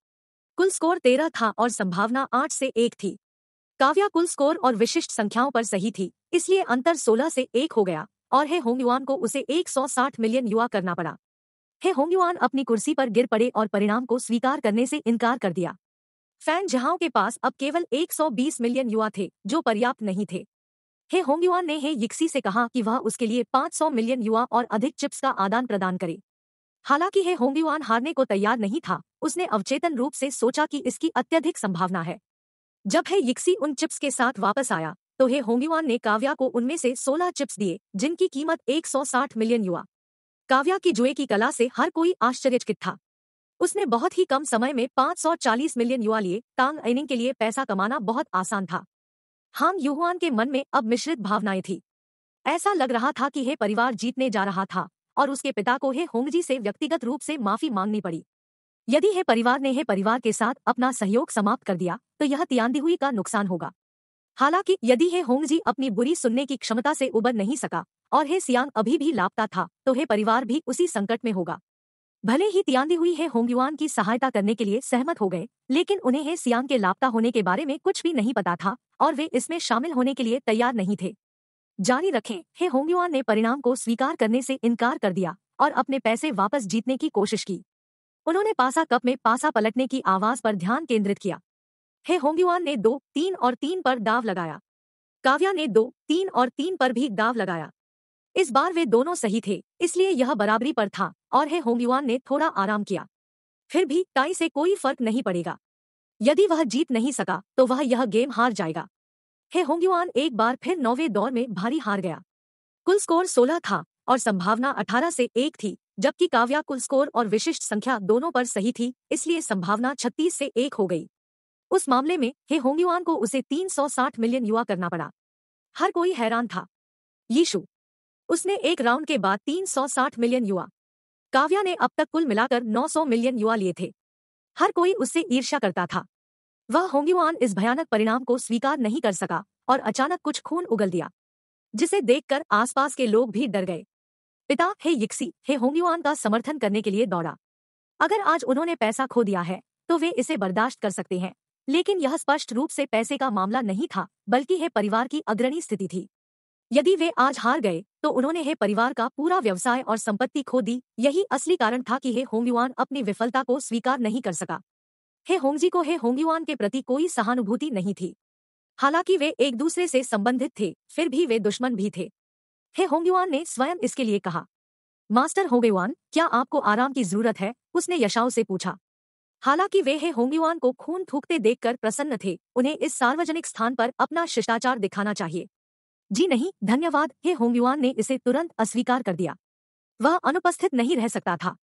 कुल स्कोर तेरह था और संभावना आठ से एक थी काव्या कुल स्कोर और विशिष्ट संख्याओं पर सही थी इसलिए अंतर सोलह से एक हो गया और हे होंग युआन को उसे 160 मिलियन युआ करना पड़ा हे होंग युआन अपनी कुर्सी पर गिर पड़े और परिणाम को स्वीकार करने से इनकार कर दिया फैन जहां के पास अब केवल 120 मिलियन युवा थे जो पर्याप्त नहीं थे हे होंग युआन ने हे यिक्सी से कहा कि वह उसके लिए 500 मिलियन युवा और अधिक चिप्स का आदान प्रदान करे हालांकि हे होंग युआन हारने को तैयार नहीं था उसने अवचेतन रूप से सोचा कि इसकी अत्यधिक संभावना है जब हे यिक्सी उन चिप्स के साथ वापस आया तो हे होंगीवान ने काव्या को उनमें से 16 चिप्स दिए जिनकी कीमत 160 मिलियन युआ काव्या की जुए की कला से हर कोई आश्चर्यचकित था उसने बहुत ही कम समय में 540 मिलियन युवा लिए टांग एनिंग के लिए पैसा कमाना बहुत आसान था हांग युहुआन के मन में अब मिश्रित भावनाएं थी ऐसा लग रहा था कि हे परिवार जीतने जा रहा था और उसके पिता को हे होंगजी से व्यक्तिगत रूप से माफी मांगनी पड़ी यदि हे परिवार ने हे परिवार के साथ अपना सहयोग समाप्त कर दिया तो यह तियांदी हुई का नुकसान होगा हालांकि यदि हे होंग जी अपनी बुरी सुनने की क्षमता से उबर नहीं सका और हे सियांग अभी भी लापता था तो हे परिवार भी उसी संकट में होगा भले ही तियांदी हुई है होंगयुआन की सहायता करने के लिए सहमत हो गए लेकिन उन्हें हे सियांग के लापता होने के बारे में कुछ भी नहीं पता था और वे इसमें शामिल होने के लिए तैयार नहीं थे जारी रखें हे होंगयुआन ने परिणाम को स्वीकार करने से इनकार कर दिया और अपने पैसे वापस जीतने की कोशिश की उन्होंने पासा कप में पासा पलटने की आवाज पर ध्यान केंद्रित किया हे होंग्युआन ने दो तीन और तीन पर दाव लगाया काव्या ने दो तीन और तीन पर भी दाव लगाया इस बार वे दोनों सही थे इसलिए यह बराबरी पर था और हे होंग्युआन ने थोड़ा आराम किया फिर भी टाई से कोई फर्क नहीं पड़ेगा यदि वह जीत नहीं सका तो वह यह गेम हार जाएगा हे होंग्युआन एक बार फिर नौवे दौर में भारी हार गया कुल स्कोर सोलह था और संभावना अठारह से एक थी जबकि काव्या कुल स्कोर और विशिष्ट संख्या दोनों पर सही थी इसलिए संभावना छत्तीस से एक हो गई उस मामले में हे होंगयुआन को उसे 360 मिलियन युआ करना पड़ा हर कोई हैरान था यीशु उसने एक राउंड के बाद 360 मिलियन युवा काव्या ने अब तक कुल मिलाकर 900 मिलियन युवा लिए थे हर कोई उससे ईर्ष्या करता था वह होंगयुआन इस भयानक परिणाम को स्वीकार नहीं कर सका और अचानक कुछ खून उगल दिया जिसे देखकर आसपास के लोग भी डर गए पिता हे यिक्सी हे होंगयुआन का समर्थन करने के लिए दौड़ा अगर आज उन्होंने पैसा खो दिया है तो वे इसे बर्दाश्त कर सकते हैं लेकिन यह स्पष्ट रूप से पैसे का मामला नहीं था बल्कि हे परिवार की अग्रणी स्थिति थी यदि वे आज हार गए तो उन्होंने हे परिवार का पूरा व्यवसाय और संपत्ति खो दी यही असली कारण था कि हे होंगयुआन अपनी विफलता को स्वीकार नहीं कर सका हे होंगजी को हे होंगयुआन के प्रति कोई सहानुभूति नहीं थी हालांकि वे एक दूसरे से संबंधित थे फिर भी वे दुश्मन भी थे हे होंगयुआन ने स्वयं इसके लिए कहा मास्टर होंगयुआन क्या आपको आराम की जरूरत है उसने यशाओ से पूछा हालांकि वे हे होंगयुआन को खून थूकते देखकर प्रसन्न थे उन्हें इस सार्वजनिक स्थान पर अपना शिष्टाचार दिखाना चाहिए जी नहीं धन्यवाद हे होंगयुआन ने इसे तुरंत अस्वीकार कर दिया वह अनुपस्थित नहीं रह सकता था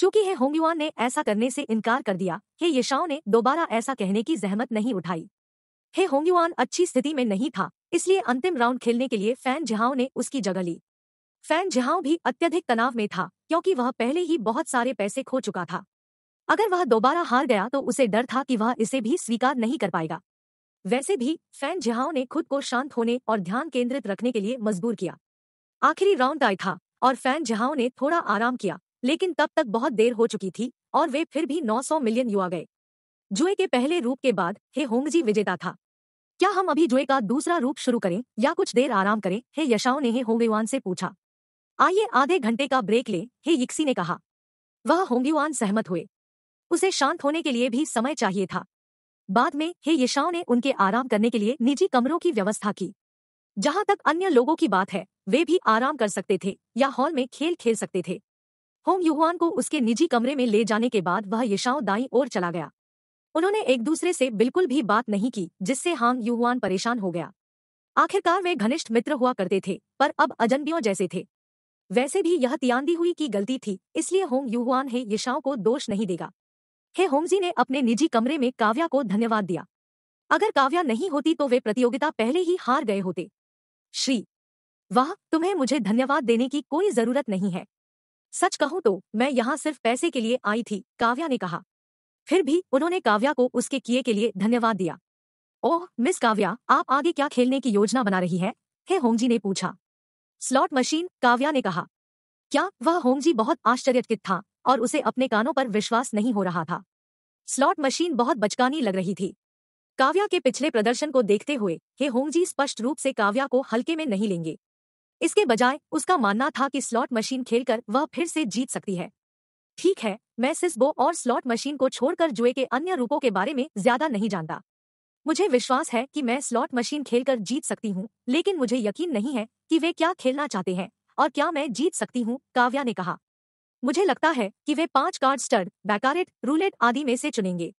चूंकि हे होंगयुआन ने ऐसा करने से इनकार कर दिया हे यशाओं ने दोबारा ऐसा कहने की जहमत नहीं उठाई हे होंगयुआन अच्छी स्थिति में नहीं था इसलिए अंतिम राउंड खेलने के लिए फैन जिहाओ ने उसकी जगह ली फैन जिहाओ भी अत्यधिक तनाव में था क्योंकि वह पहले ही बहुत सारे पैसे खो चुका था अगर वह दोबारा हार गया तो उसे डर था कि वह इसे भी स्वीकार नहीं कर पाएगा वैसे भी फैन जिहाओ ने खुद को शांत होने और ध्यान केंद्रित रखने के लिए मजबूर किया आखिरी राउंड टाई था और फैन जिहाओ ने थोड़ा आराम किया लेकिन तब तक बहुत देर हो चुकी थी और वे फिर भी 900 मिलियन युवा गए जुए के पहले रूप के बाद हे होंगजी विजेता था क्या हम अभी जुए का दूसरा रूप शुरू करें या कुछ देर आराम करें हे यशाओ ने हे होंगयुआन से पूछा आइए आधे घंटे का ब्रेक लें हे यिक्सी ने कहा वह होंगयुआन सहमत हुए उसे शांत होने के लिए भी समय चाहिए था बाद में हे यशाओं ने उनके आराम करने के लिए निजी कमरों की व्यवस्था की जहां तक अन्य लोगों की बात है वे भी आराम कर सकते थे या हॉल में खेल खेल सकते थे होंग युहान को उसके निजी कमरे में ले जाने के बाद वह यशाओ दाई ओर चला गया उन्होंने एक दूसरे से बिल्कुल भी बात नहीं की जिससे हांग युहान परेशान हो गया आखिरकार वे घनिष्ठ मित्र हुआ करते थे पर अब अजनबियों जैसे थे वैसे भी यह तियांदी हुई की गलती थी इसलिए होंग युहान है यशाओं को दोष नहीं देगा हे होमजी ने अपने निजी कमरे में काव्या को धन्यवाद दिया अगर काव्या नहीं होती तो वे प्रतियोगिता पहले ही हार गए होते श्री वाह तुम्हें मुझे धन्यवाद देने की कोई जरूरत नहीं है सच कहूं तो मैं यहाँ सिर्फ पैसे के लिए आई थी काव्या ने कहा फिर भी उन्होंने काव्या को उसके किए के लिए धन्यवाद दिया ओह मिस काव्या आप आगे क्या खेलने की योजना बना रही है हे होमजी ने पूछा स्लॉट मशीन काव्या ने कहा क्या वह होमजी बहुत आश्चर्यचकित था और उसे अपने कानों पर विश्वास नहीं हो रहा था स्लॉट मशीन बहुत बचकानी लग रही थी काव्या के पिछले प्रदर्शन को देखते हुए हे होंगजी स्पष्ट रूप से काव्या को हल्के में नहीं लेंगे इसके बजाय उसका मानना था कि स्लॉट मशीन खेलकर वह फिर से जीत सकती है ठीक है मैं सिस्बो और स्लॉट मशीन को छोड़कर जुए के अन्य रूपों के बारे में ज्यादा नहीं जानता मुझे विश्वास है कि मैं स्लॉट मशीन खेलकर जीत सकती हूँ लेकिन मुझे यकीन नहीं है कि वे क्या खेलना चाहते हैं और क्या मैं जीत सकती हूँ काव्या ने कहा मुझे लगता है कि वे पांच कार्ड स्टड बैकारेट रूलेट आदि में से चुनेंगे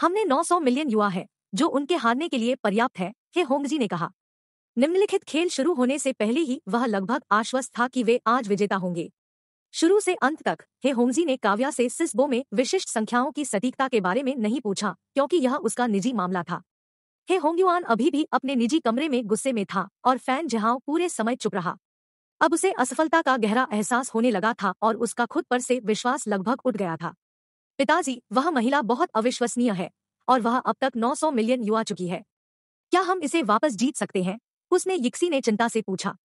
हमने 900 मिलियन युवा है जो उनके हारने के लिए पर्याप्त है हे होंगजी ने कहा निम्नलिखित खेल शुरू होने से पहले ही वह लगभग आश्वस्त था कि वे आज विजेता होंगे शुरू से अंत तक हे होंगजी ने काव्या से सिस्बो में विशिष्ट संख्याओं की सटीकता के बारे में नहीं पूछा क्योंकि यह उसका निजी मामला था हे होंगयुआन अभी भी अपने निजी कमरे में गुस्से में था और फैन जहां पूरे समय चुप रहा अब उसे असफलता का गहरा एहसास होने लगा था और उसका खुद पर से विश्वास लगभग उठ गया था पिताजी वह महिला बहुत अविश्वसनीय है और वह अब तक 900 मिलियन युवा चुकी है क्या हम इसे वापस जीत सकते हैं उसने यिक्सी ने चिंता से पूछा